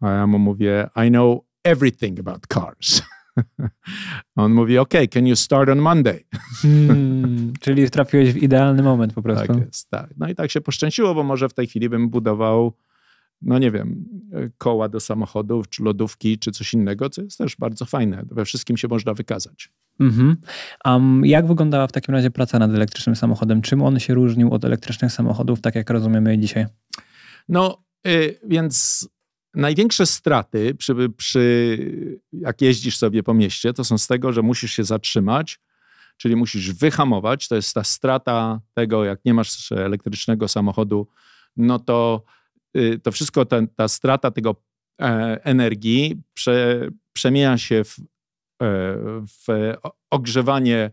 A ja mu mówię, I know everything about cars. On mówi, OK, can you start on Monday? Hmm, czyli trafiłeś w idealny moment po tak prostu. Tak jest, tak. No i tak się poszczęściło, bo może w tej chwili bym budował, no nie wiem, koła do samochodów, czy lodówki, czy coś innego, co jest też bardzo fajne. We wszystkim się można wykazać. Mhm. Um, jak wyglądała w takim razie praca nad elektrycznym samochodem? Czym on się różnił od elektrycznych samochodów, tak jak rozumiemy je dzisiaj? No, y, więc Największe straty, przy, przy, jak jeździsz sobie po mieście, to są z tego, że musisz się zatrzymać, czyli musisz wyhamować. To jest ta strata tego, jak nie masz elektrycznego samochodu, no to y, to wszystko, ta, ta strata tego e, energii prze, przemienia się w, e, w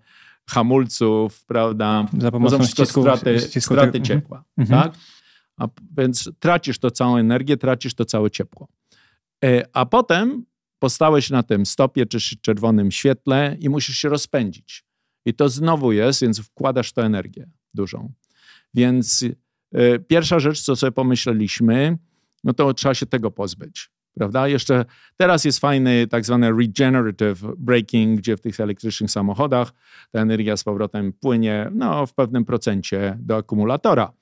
hamulców, prawda? Za pomocą no ścisku, straty, ścisku straty ciepła. Mhm. Tak? A więc tracisz to całą energię, tracisz to całe ciepło. E, a potem postałeś na tym stopie czy czerwonym świetle i musisz się rozpędzić. I to znowu jest, więc wkładasz tę energię dużą. Więc e, pierwsza rzecz, co sobie pomyśleliśmy, no to trzeba się tego pozbyć. Prawda? Jeszcze teraz jest fajny tak zwany regenerative braking, gdzie w tych elektrycznych samochodach ta energia z powrotem płynie no, w pewnym procencie do akumulatora.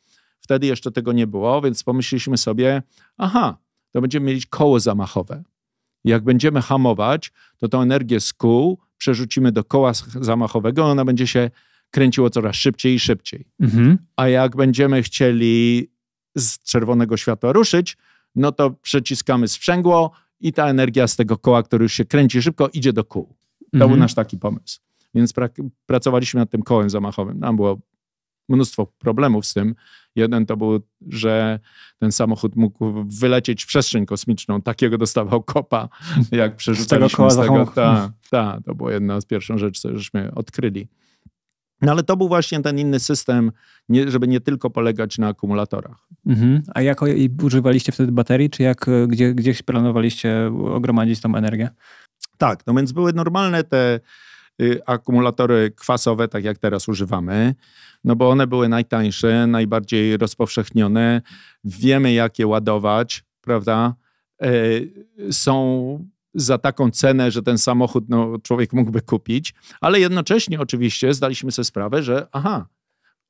Wtedy jeszcze tego nie było, więc pomyśleliśmy sobie, aha, to będziemy mieć koło zamachowe. Jak będziemy hamować, to tą energię z kół przerzucimy do koła zamachowego, ona będzie się kręciło coraz szybciej i szybciej. Mhm. A jak będziemy chcieli z czerwonego światła ruszyć, no to przyciskamy sprzęgło i ta energia z tego koła, który już się kręci szybko, idzie do kół. To mhm. był nasz taki pomysł. Więc pra pracowaliśmy nad tym kołem zamachowym. Nam było mnóstwo problemów z tym. Jeden to był, że ten samochód mógł wylecieć w przestrzeń kosmiczną. Takiego dostawał kopa, jak przerzucaliśmy z tego koła tego. Ta, ta, to była jedna z pierwszych rzeczy, co żeśmy odkryli. No ale to był właśnie ten inny system, nie, żeby nie tylko polegać na akumulatorach. Mhm. A jak używaliście wtedy baterii, czy jak e, gdzie, gdzieś planowaliście ogromadzić tą energię? Tak, no więc były normalne te Y, akumulatory kwasowe, tak jak teraz używamy, no bo one były najtańsze, najbardziej rozpowszechnione. Wiemy, jak je ładować, prawda? E, są za taką cenę, że ten samochód no, człowiek mógłby kupić, ale jednocześnie oczywiście zdaliśmy sobie sprawę, że aha,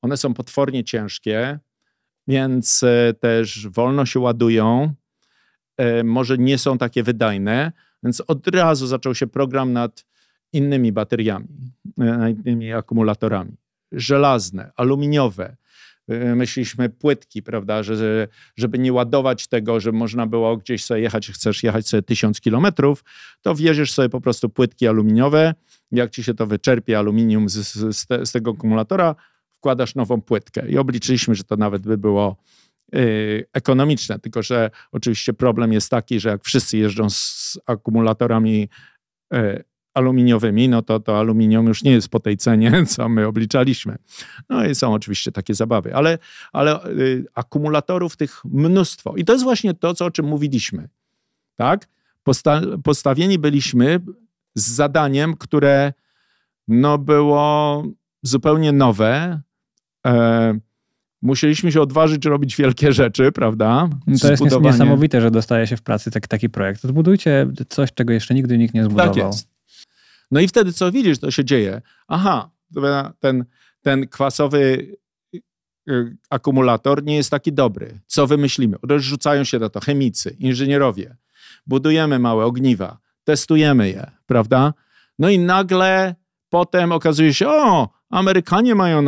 one są potwornie ciężkie, więc e, też wolno się ładują, e, może nie są takie wydajne, więc od razu zaczął się program nad innymi bateriami, e, innymi akumulatorami. Żelazne, aluminiowe, e, myśleliśmy płytki, prawda, że, żeby nie ładować tego, żeby można było gdzieś sobie jechać, chcesz jechać sobie tysiąc kilometrów, to wjeżdżasz sobie po prostu płytki aluminiowe, jak ci się to wyczerpie aluminium z, z, te, z, tego akumulatora, wkładasz nową płytkę i obliczyliśmy, że to nawet by było yy, ekonomiczne, tylko że oczywiście problem jest taki, że jak wszyscy jeżdżą z akumulatorami yy, aluminiowymi, no to to aluminium już nie jest po tej cenie, co my obliczaliśmy. No i są oczywiście takie zabawy, ale, ale y, akumulatorów tych mnóstwo. I to jest właśnie to, co, o czym mówiliśmy. Tak? Posta postawieni byliśmy z zadaniem, które no było zupełnie nowe. E musieliśmy się odważyć robić wielkie rzeczy, prawda? To jest niesamowite, że dostaje się w pracy taki projekt. Zbudujcie coś, czego jeszcze nigdy nikt nie tak zbudował. Tak jest. No i wtedy co widzisz, to się dzieje. Aha, ten, ten kwasowy y, y, akumulator nie jest taki dobry. Co wymyślimy? Rozrzucają się na to chemicy, inżynierowie. Budujemy małe ogniwa, testujemy je, prawda? No i nagle potem okazuje się, o, Amerykanie mają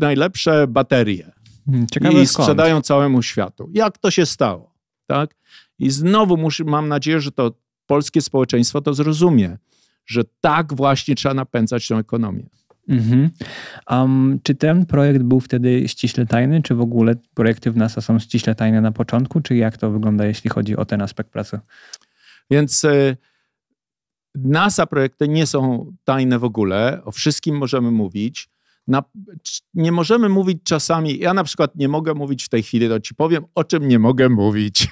najlepsze baterie. Hmm, ciekawe I sprzedają całemu światu. Jak to się stało? Tak? I znowu muszę, mam nadzieję, że to polskie społeczeństwo to zrozumie, że tak właśnie trzeba napędzać tą ekonomię. Mhm. Um, czy ten projekt był wtedy ściśle tajny, czy w ogóle projekty w NASA są ściśle tajne na początku, czy jak to wygląda, jeśli chodzi o ten aspekt pracy? Więc e, NASA projekty nie są tajne w ogóle, o wszystkim możemy mówić. Na, nie możemy mówić czasami, ja na przykład nie mogę mówić w tej chwili, to ci powiem, o czym nie mogę mówić.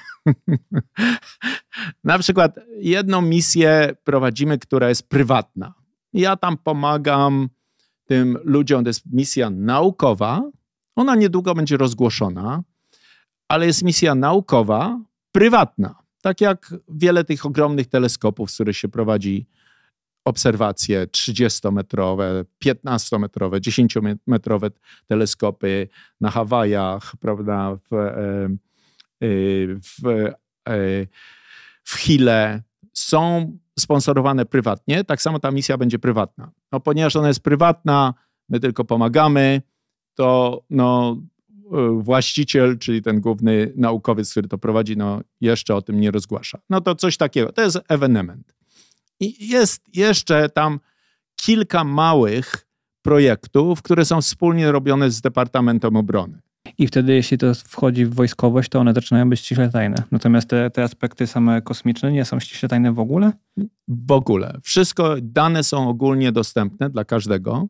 na przykład jedną misję prowadzimy, która jest prywatna. Ja tam pomagam tym ludziom, to jest misja naukowa, ona niedługo będzie rozgłoszona, ale jest misja naukowa, prywatna. Tak jak wiele tych ogromnych teleskopów, z się prowadzi obserwacje 30-metrowe, 15-metrowe, 10-metrowe teleskopy na Hawajach, prawda, w, e, e, w, e, w Chile są sponsorowane prywatnie, tak samo ta misja będzie prywatna. No, ponieważ ona jest prywatna, my tylko pomagamy, to no, właściciel, czyli ten główny naukowiec, który to prowadzi, no, jeszcze o tym nie rozgłasza. No to coś takiego, to jest ewenement. I jest jeszcze tam kilka małych projektów, które są wspólnie robione z Departamentem Obrony. I wtedy, jeśli to wchodzi w wojskowość, to one zaczynają być ściśle tajne. Natomiast te, te aspekty same kosmiczne nie są ściśle tajne w ogóle? W ogóle. Wszystko, dane są ogólnie dostępne dla każdego.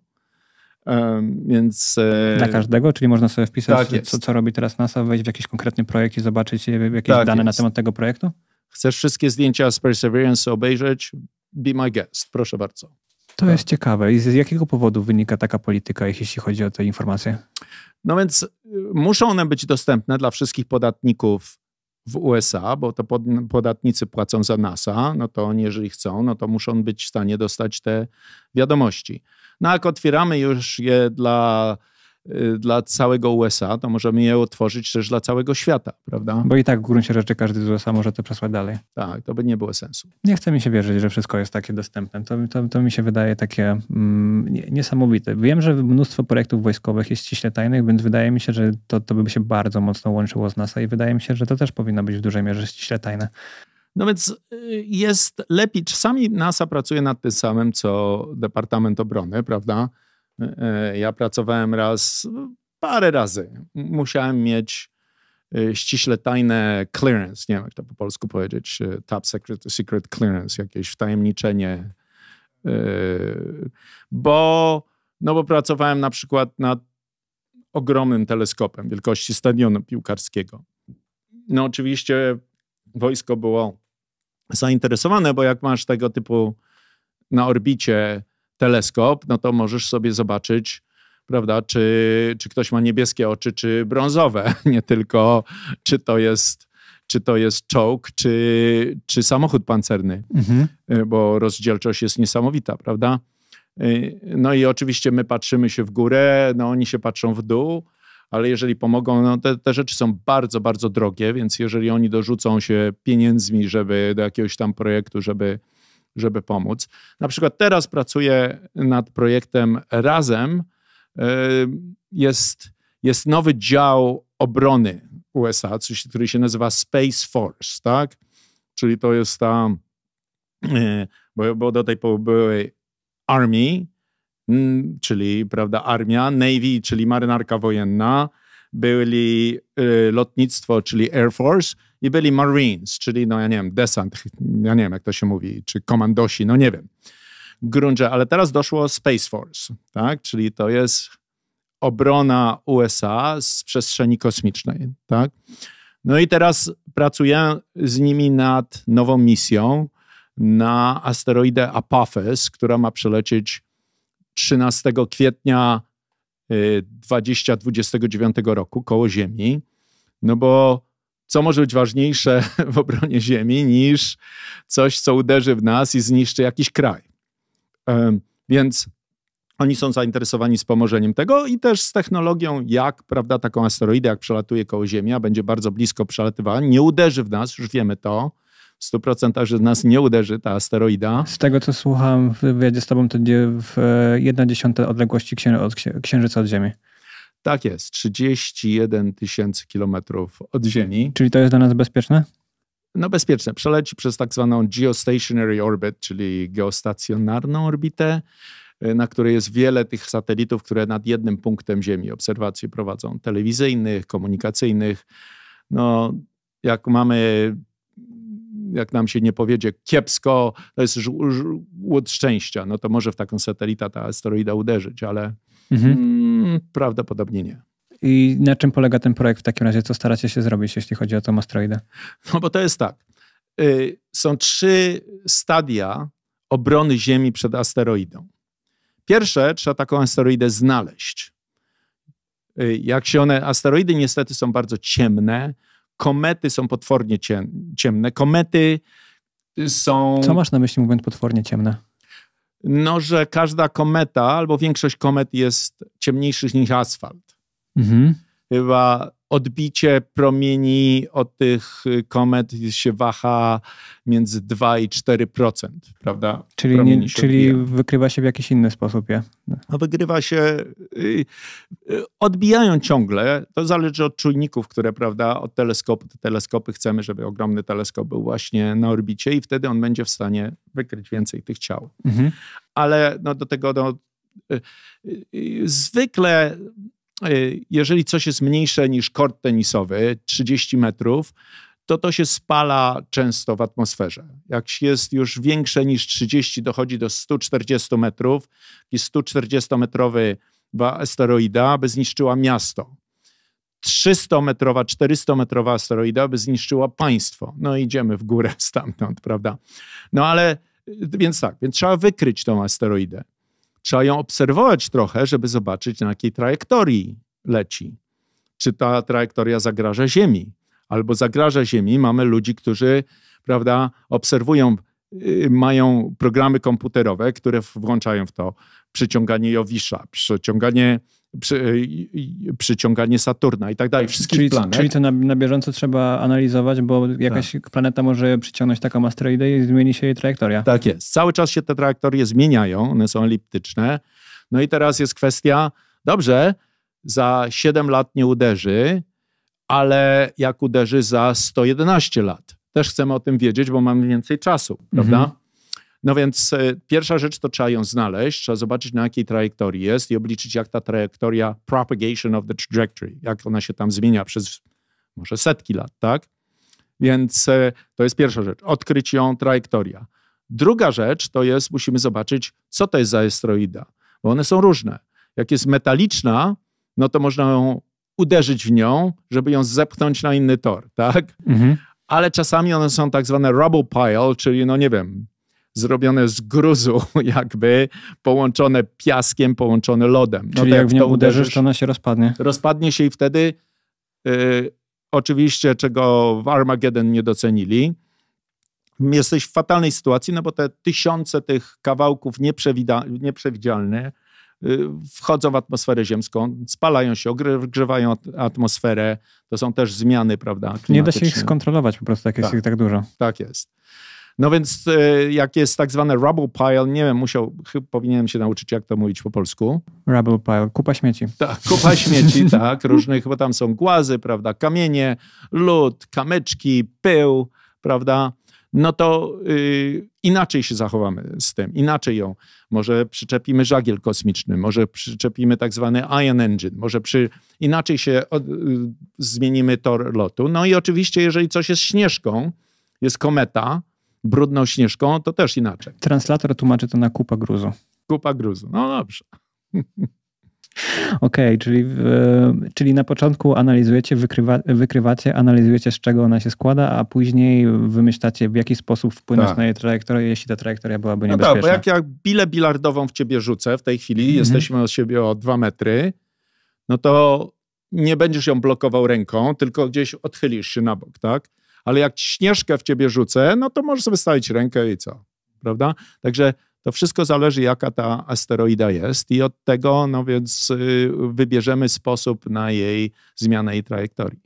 Więc... E, dla każdego? Czyli można sobie wpisać, tak co, co robi teraz NASA, wejść w jakiś konkretny projekt i zobaczyć e, jakieś tak dane jest. na temat tego projektu? Chcesz wszystkie zdjęcia z Perseverance obejrzeć? be my guest, proszę bardzo. To tak. jest ciekawe. I z jakiego powodu wynika taka polityka, jeśli chodzi o te informacje? No więc y, muszą one być dostępne dla wszystkich podatników w USA, bo to podatnicy płacą za NASA, no to oni, jeżeli chcą, no to muszą być w stanie dostać te wiadomości. No jak otwieramy już je dla Y, dla całego USA, to możemy je otworzyć też dla całego świata, prawda? Bo i tak w gruncie rzeczy każdy z USA może to przesłać dalej. Tak, to by nie było sensu. Nie chce mi się wierzyć, że wszystko jest takie dostępne. To, to, to mi się wydaje takie mm, niesamowite. Wiem, że mnóstwo projektów wojskowych jest ściśle tajnych, więc wydaje mi się, że to, to by się bardzo mocno łączyło z NASA i wydaje mi się, że to też powinno być w dużej mierze ściśle tajne. No więc y, jest lepiej. Czasami NASA pracuje nad tym samym, co Departament Obrony, prawda? E, ja pracowałem raz, parę razy. Musiałem mieć e, ściśle tajne clearance, nie wiem jak to po polsku powiedzieć, e, top secret, secret clearance, jakieś wtajemniczenie, bo, no bo pracowałem na przykład nad ogromnym teleskopem wielkości stadionu piłkarskiego. No oczywiście wojsko było zainteresowane, bo jak masz tego typu na orbicie teleskop, no to możesz sobie zobaczyć, prawda, czy, czy ktoś ma niebieskie oczy, czy brązowe, nie tylko czy to jest, czy to jest czołg, czy, czy samochód pancerny, mhm. Y, bo rozdzielczość jest niesamowita, prawda? Y, no i oczywiście my patrzymy się w górę, no oni się patrzą w dół, ale jeżeli pomogą, no te, te rzeczy są bardzo, bardzo drogie, więc jeżeli oni dorzucą się pieniędzmi, żeby do jakiegoś tam projektu, żeby żeby pomóc. Na przykład teraz pracuję nad projektem Razem. Y, jest, jest nowy dział obrony USA, który się nazywa Space Force, tak? Czyli to jest ta, y, bo, bo do tej pory były Army, y, czyli prawda, armia, Navy, czyli marynarka wojenna, byli lotnictwo, czyli Air Force, i byli Marines, czyli, no ja nie wiem, desant, ja nie wiem, jak to się mówi, czy komandosi, no nie wiem. Grunge, ale teraz doszło Space Force, tak? Czyli to jest obrona USA z przestrzeni kosmicznej, tak? No i teraz pracuję z nimi nad nową misją na asteroidę Apophis, która ma przelecieć 13 kwietnia 2029 y, roku koło Ziemi. No bo co może być ważniejsze w obronie ziemi niż coś, co uderzy w nas i zniszczy jakiś kraj. Więc oni są zainteresowani z pomożeniem tego i też z technologią, jak prawda, taką asteroidę, jak przelatuje koło Ziemia, będzie bardzo blisko przelatywała, nie uderzy w nas, już wiemy to, w 100% że nas nie uderzy ta asteroida. Z tego, co słucham w wywiadzie z tobą, to będzie w e, jedna dziesiąta odległości księżyca od Ziemi. Tak jest, 31 tysięcy kilometrów od Ziemi. Czyli to jest dla nas bezpieczne? No bezpieczne. Przeleci przez tak zwaną geostationary orbit, czyli geostacjonarną orbitę, y, na której jest wiele tych satelitów, które nad jednym punktem Ziemi obserwacje prowadzą, telewizyjnych, komunikacyjnych. No, jak mamy jak nam się nie powiedzie kiepsko, to jest łód szczęścia, no to może w taką satelita ta asteroida uderzyć, ale Mhm. Mm, prawdopodobnie nie. I na czym polega ten projekt w takim razie? Co staracie się zrobić, jeśli chodzi o tą asteroidę? No bo to jest tak. Y, są trzy stadia obrony Ziemi przed asteroidą. Pierwsze, trzeba taką asteroidę znaleźć. Y, jak się one, asteroidy niestety są bardzo ciemne, komety są potwornie ciemne. Komety są. Co masz na myśli, mówiąc potwornie ciemne? no, że każda kometa albo większość komet jest ciemniejszych niż asfalt. Mhm. Chyba odbicie promieni od tych y, komet się waha między 2 i 4%, prawda? Czyli, nie, czyli wykrywa się w jakiś inny sposób je. No, wygrywa się, y, y, odbijają ciągle, to zależy od czujników, które, prawda, od teleskopu, te teleskopy chcemy, żeby ogromny teleskop był właśnie na orbicie i wtedy on będzie w stanie wykryć więcej tych ciał. Mhm. Ale no, do tego no, zwykle E, jeżeli coś jest mniejsze niż kort tenisowy, 30 metrów, to to się spala często w atmosferze. Jak jest już większe niż 30, dochodzi do 140 metrów i 140-metrowy asteroida by zniszczyła miasto. 300-metrowa, 400-metrowa asteroida by zniszczyła państwo. No idziemy w górę stamtąd, prawda? No ale, y, więc tak, więc trzeba wykryć tą asteroidę. Trzeba ją obserwować trochę, żeby zobaczyć, na jakiej trajektorii leci. Czy ta trajektoria zagraża Ziemi, albo zagraża Ziemi. Mamy ludzi, którzy prawda, obserwują, y, mają programy komputerowe, które włączają w to przyciąganie Jowisza, przyciąganie przy, y, y, przyciąganie Saturna i tak dalej, wszystkich czyli, planet. Czyli to na, na bieżąco trzeba analizować, bo jakaś tak. planeta może przyciągnąć taką asteroidę i zmieni się jej trajektoria. Tak jest. Cały czas się te trajektorie zmieniają, one są eliptyczne. No i teraz jest kwestia, dobrze, za 7 lat nie uderzy, ale jak uderzy za 111 lat? Też chcemy o tym wiedzieć, bo mamy więcej czasu, mhm. prawda? Mhm. No więc e, pierwsza rzecz to trzeba ją znaleźć, trzeba zobaczyć na jakiej trajektorii jest i obliczyć jak ta trajektoria propagation of the trajectory, jak ona się tam zmienia przez może setki lat, tak? Więc e, to jest pierwsza rzecz, odkryć ją, trajektoria. Druga rzecz to jest, musimy zobaczyć, co to jest za asteroida, bo one są różne. Jak jest metaliczna, no to można ją uderzyć w nią, żeby ją zepchnąć na inny tor, tak? Mhm. Ale czasami one są tak zwane rubble pile, czyli no nie wiem, zrobione z gruzu, jakby połączone piaskiem, połączone lodem. No Czyli jak, w nią uderzysz, uderzysz, to ona się rozpadnie. Rozpadnie się i wtedy y, oczywiście, czego w Armageddon nie docenili, jesteś w fatalnej sytuacji, no bo te tysiące tych kawałków nieprzewidzialnych wchodzą w atmosferę ziemską, spalają się, ogrzewają atmosferę. To są też zmiany, prawda? Klimatyczne. Nie da się ich skontrolować po prostu, jak jest tak, ich tak dużo. Tak jest. No więc e, jak jest tak zwane rubble pile, nie wiem, musiał, powinienem się nauczyć, jak to mówić po polsku. Rubble pile, kupa śmieci. Tak, kupa śmieci, tak, różnych, bo tam są głazy, prawda, kamienie, lód, kamyczki, pył, prawda, no to y, inaczej się zachowamy z tym, inaczej ją. Może przyczepimy żagiel kosmiczny, może przyczepimy tak zwany iron engine, może przy, inaczej się od, y, zmienimy tor lotu. No i oczywiście, jeżeli coś jest śnieżką, jest kometa, brudną śnieżką, to też inaczej. Translator tłumaczy to na kupa gruzu. Kupa gruzu, no dobrze. Okej, okay, czyli, czyli na początku analizujecie, wykrywa, wykrywacie, analizujecie z czego ona się składa, a później wymyślacie w jaki sposób wpłynąć tak. na jej trajektorię, jeśli ta trajektoria byłaby no niebezpieczna. No tak, bo jak ja bilę bilardową w ciebie rzucę w tej chwili, mhm. jesteśmy od siebie o dwa metry, no to nie będziesz ją blokował ręką, tylko gdzieś odchylisz się na bok, tak? ale jak śnieżkę w ciebie rzucę, no to możesz sobie stawić rękę i co, prawda? Także to wszystko zależy, jaka ta asteroida jest i od tego, no więc y, wybierzemy sposób na jej zmianę i trajektorii.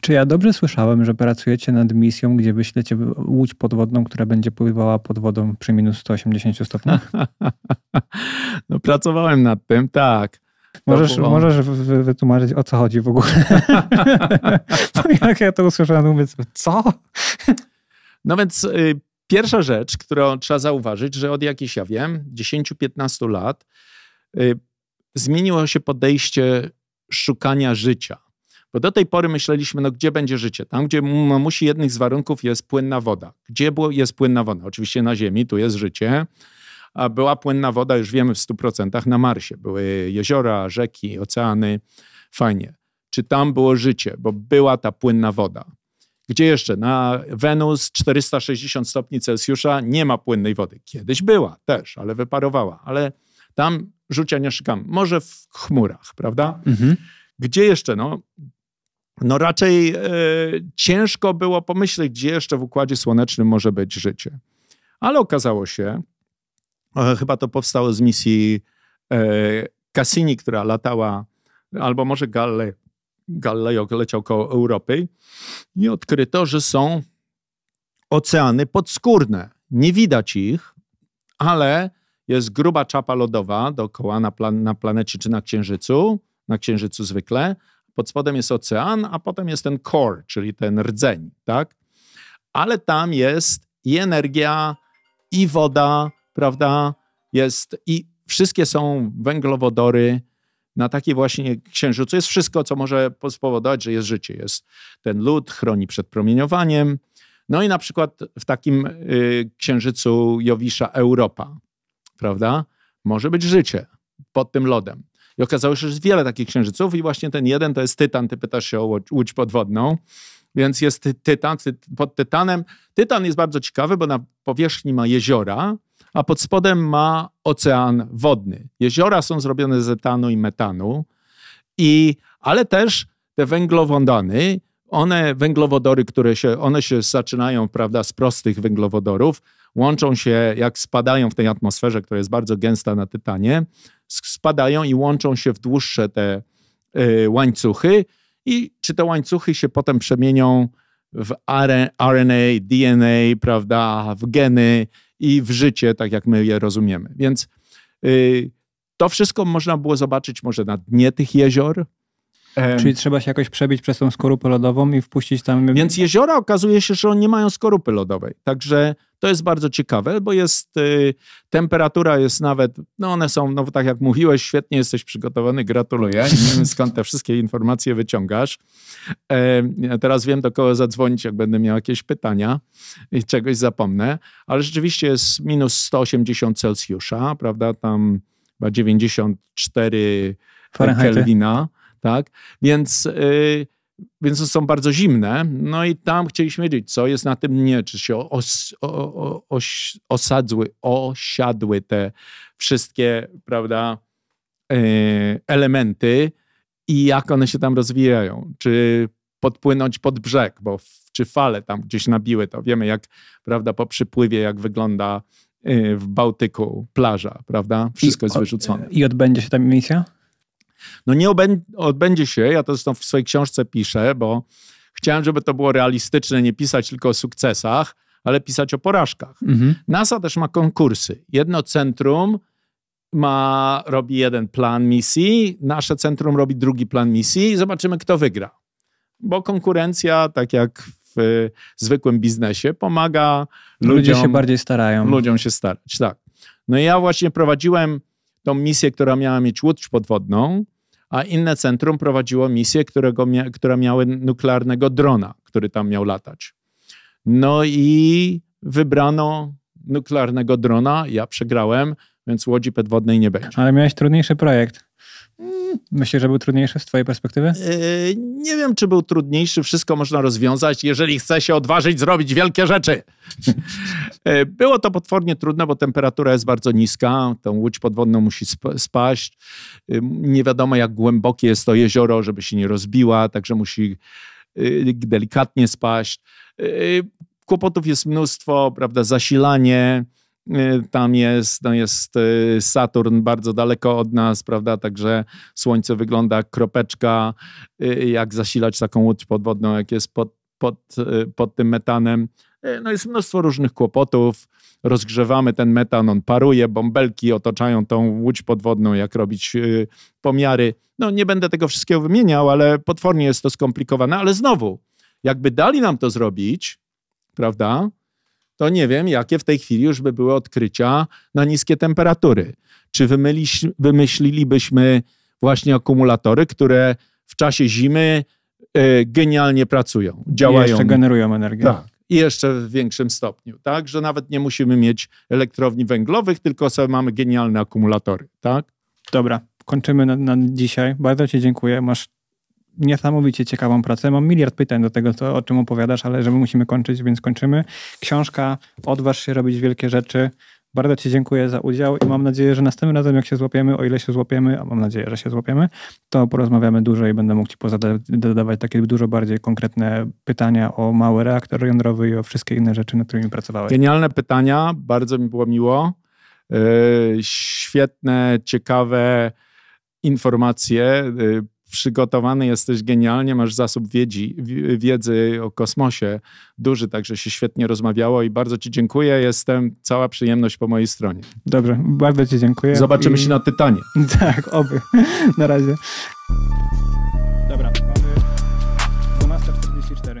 Czy ja dobrze słyszałem, że pracujecie nad misją, gdzie wyślecie łódź podwodną, która będzie pływała pod wodą przy minus 180 stopniach? no, pracowałem nad tym, tak. Możesz, było... możesz wytłumaczyć, o co chodzi w ogóle. to jak ja to usłyszałem, mówię, co? no więc y, pierwsza rzecz, którą trzeba zauważyć, że od jakichś, ja wiem, 10-15 lat y, zmieniło się podejście szukania życia. Bo do tej pory myśleliśmy, no gdzie będzie życie? Tam, gdzie musi jednych z warunków jest płynna woda. Gdzie było, jest płynna woda? Oczywiście na ziemi, tu jest życie a była płynna woda, już wiemy w 100% na Marsie. Były jeziora, rzeki, oceany. Fajnie. Czy tam było życie? Bo była ta płynna woda. Gdzie jeszcze? Na Wenus 460 stopni Celsjusza nie ma płynnej wody. Kiedyś była też, ale wyparowała. Ale tam rzucia nie szukam. Może w chmurach, prawda? Mhm. Gdzie jeszcze? No, no raczej e, ciężko było pomyśleć, gdzie jeszcze w Układzie Słonecznym może być życie. Ale okazało się, no, e, chyba to powstało z misji e, Cassini, która latała, albo może Galle, Galileo leciał koło Europy i odkryto, że są oceany podskórne. Nie widać ich, ale jest gruba czapa lodowa dookoła na, plan na planecie czy na Księżycu, na Księżycu zwykle. Pod spodem jest ocean, a potem jest ten core, czyli ten rdzeń, tak? Ale tam jest i energia, i woda, prawda? Jest i wszystkie są węglowodory na takiej właśnie księżycu. Jest wszystko, co może spowodować, że jest życie. Jest ten lód, chroni przed promieniowaniem. No i na przykład w takim y, księżycu Jowisza Europa, prawda? Może być życie pod tym lodem. I okazało się, że jest wiele takich księżyców i właśnie ten jeden to jest Tytan. Ty pytasz się o łódź podwodną. Więc jest Tytan, ty, pod Tytanem. Tytan jest bardzo ciekawy, bo na powierzchni ma jeziora, a pod spodem ma ocean wodny. Jeziora są zrobione z etanu i metanu, i, ale też te węglowodany, one węglowodory, które się, one się zaczynają prawda, z prostych węglowodorów, łączą się, jak spadają w tej atmosferze, która jest bardzo gęsta na Tytanie, spadają i łączą się w dłuższe te y, łańcuchy. I czy te łańcuchy się potem przemienią w RNA, DNA, prawda, w geny i w życie, tak jak my je rozumiemy. Więc y, to wszystko można było zobaczyć może na dnie tych jezior. Czyli trzeba się jakoś przebić przez tą skorupę lodową i wpuścić tam. Więc jeziora okazuje się, że nie mają skorupy lodowej. Także to jest bardzo ciekawe, bo jest y, temperatura jest nawet, no one są, no tak jak mówiłeś, świetnie jesteś przygotowany, gratuluję. Nie wiem skąd te wszystkie informacje wyciągasz. E, teraz wiem do kogo zadzwonić, jak będę miał jakieś pytania i czegoś zapomnę, ale rzeczywiście jest minus 180 Celsjusza, prawda, tam chyba 94 Fahrenheita. Kelvina, tak, więc... Y, więc są bardzo zimne. No i tam chcieliśmy wiedzieć, co jest na tym dnie, czy się os, o, os, osadzły, osiadły te wszystkie, prawda, e, elementy i jak one się tam rozwijają. Czy podpłynąć pod brzeg, bo czy fale tam gdzieś nabiły to. Wiemy, jak, prawda, po przypływie, jak wygląda e, w Bałtyku plaża, prawda? Wszystko I, jest wyrzucone. I odbędzie się tam misja? No nie odbędzie się, ja to zresztą w swojej książce piszę, bo chciałem, żeby to było realistyczne, nie pisać tylko o sukcesach, ale pisać o porażkach. Mhm. NASA też ma konkursy. Jedno centrum ma, robi jeden plan misji, nasze centrum robi drugi plan misji i zobaczymy, kto wygra. Bo konkurencja, tak jak w zwykłym biznesie, pomaga ludziom. Ludzie się bardziej starają. Ludziom się starać, tak. No i ja właśnie prowadziłem tą misję, która miała mieć łódź podwodną a inne centrum prowadziło misje, którego mia nuklearnego drona, który tam miał latać. No i wybrano nuklearnego drona, ja przegrałem, więc łodzi podwodnej nie będzie. Ale miałeś trudniejszy projekt. Myślę, że był trudniejszy z Twojej perspektywy? Yy, nie wiem, czy był trudniejszy. Wszystko można rozwiązać, jeżeli chce się odważyć zrobić wielkie rzeczy. E, było to potwornie trudne, bo temperatura jest bardzo niska. Tą łódź podwodną musi spaść. E, nie wiadomo, jak głębokie jest to jezioro, żeby się nie rozbiła, także musi delikatnie spaść. Kłopotów jest mnóstwo, prawda? Zasilanie E, tam jest, no jest e, Saturn bardzo daleko od nas, prawda? Także Słońce wygląda kropeczka, e, jak zasilać taką łódź podwodną, jak jest pod, pod, pod tym metanem. No jest mnóstwo różnych kłopotów. Rozgrzewamy ten metan, on paruje, bąbelki otaczają tą łódź podwodną, jak robić pomiary. No nie będę tego wszystkiego wymieniał, ale potwornie jest to skomplikowane. Ale znowu, jakby dali nam to zrobić, prawda? to nie wiem, jakie w tej chwili już by były odkrycia na niskie temperatury. Czy wymyślilibyśmy właśnie akumulatory, które w czasie zimy y, genialnie pracują, działają. I jeszcze generują energię. Tak. I jeszcze w większym stopniu, tak? Że nawet nie musimy mieć elektrowni węglowych, tylko sobie mamy genialne akumulatory, tak? Dobra, kończymy na, na dzisiaj. Bardzo Ci dziękuję. Masz niesamowicie ciekawą pracę. Mam miliard pytań do tego, co, o czym opowiadasz, ale żeby musimy kończyć, więc kończymy. Książka Odważ się robić wielkie rzeczy. Bardzo Ci dziękuję za udział i mam nadzieję, że następnym razem, jak się złapiemy, o ile się złapiemy, a mam nadzieję, że się złapiemy, to porozmawiamy dużo i będę mógł Ci dodawać takie dużo bardziej konkretne pytania o mały reaktor jądrowy i o wszystkie inne rzeczy, nad którymi pracowałeś. Genialne pytania, bardzo mi było miło. Yy, świetne, ciekawe informacje. Yy, przygotowany jesteś genialnie, masz zasób wiedzi, wiedzy o kosmosie duży, także się świetnie rozmawiało i bardzo Ci dziękuję. Jestem cała przyjemność po mojej stronie. Dobrze, bardzo Ci dziękuję. Zobaczymy I... się na Tytanie. Tak, oby. Na razie. Dobra, mamy 12.44.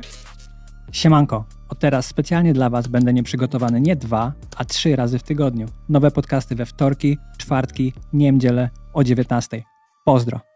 Siemanko. Od teraz specjalnie dla Was będę nieprzygotowany nie dwa, a trzy razy w tygodniu. Nowe podcasty we wtorki, czwartki, niedzielę o 19.00. Pozdro.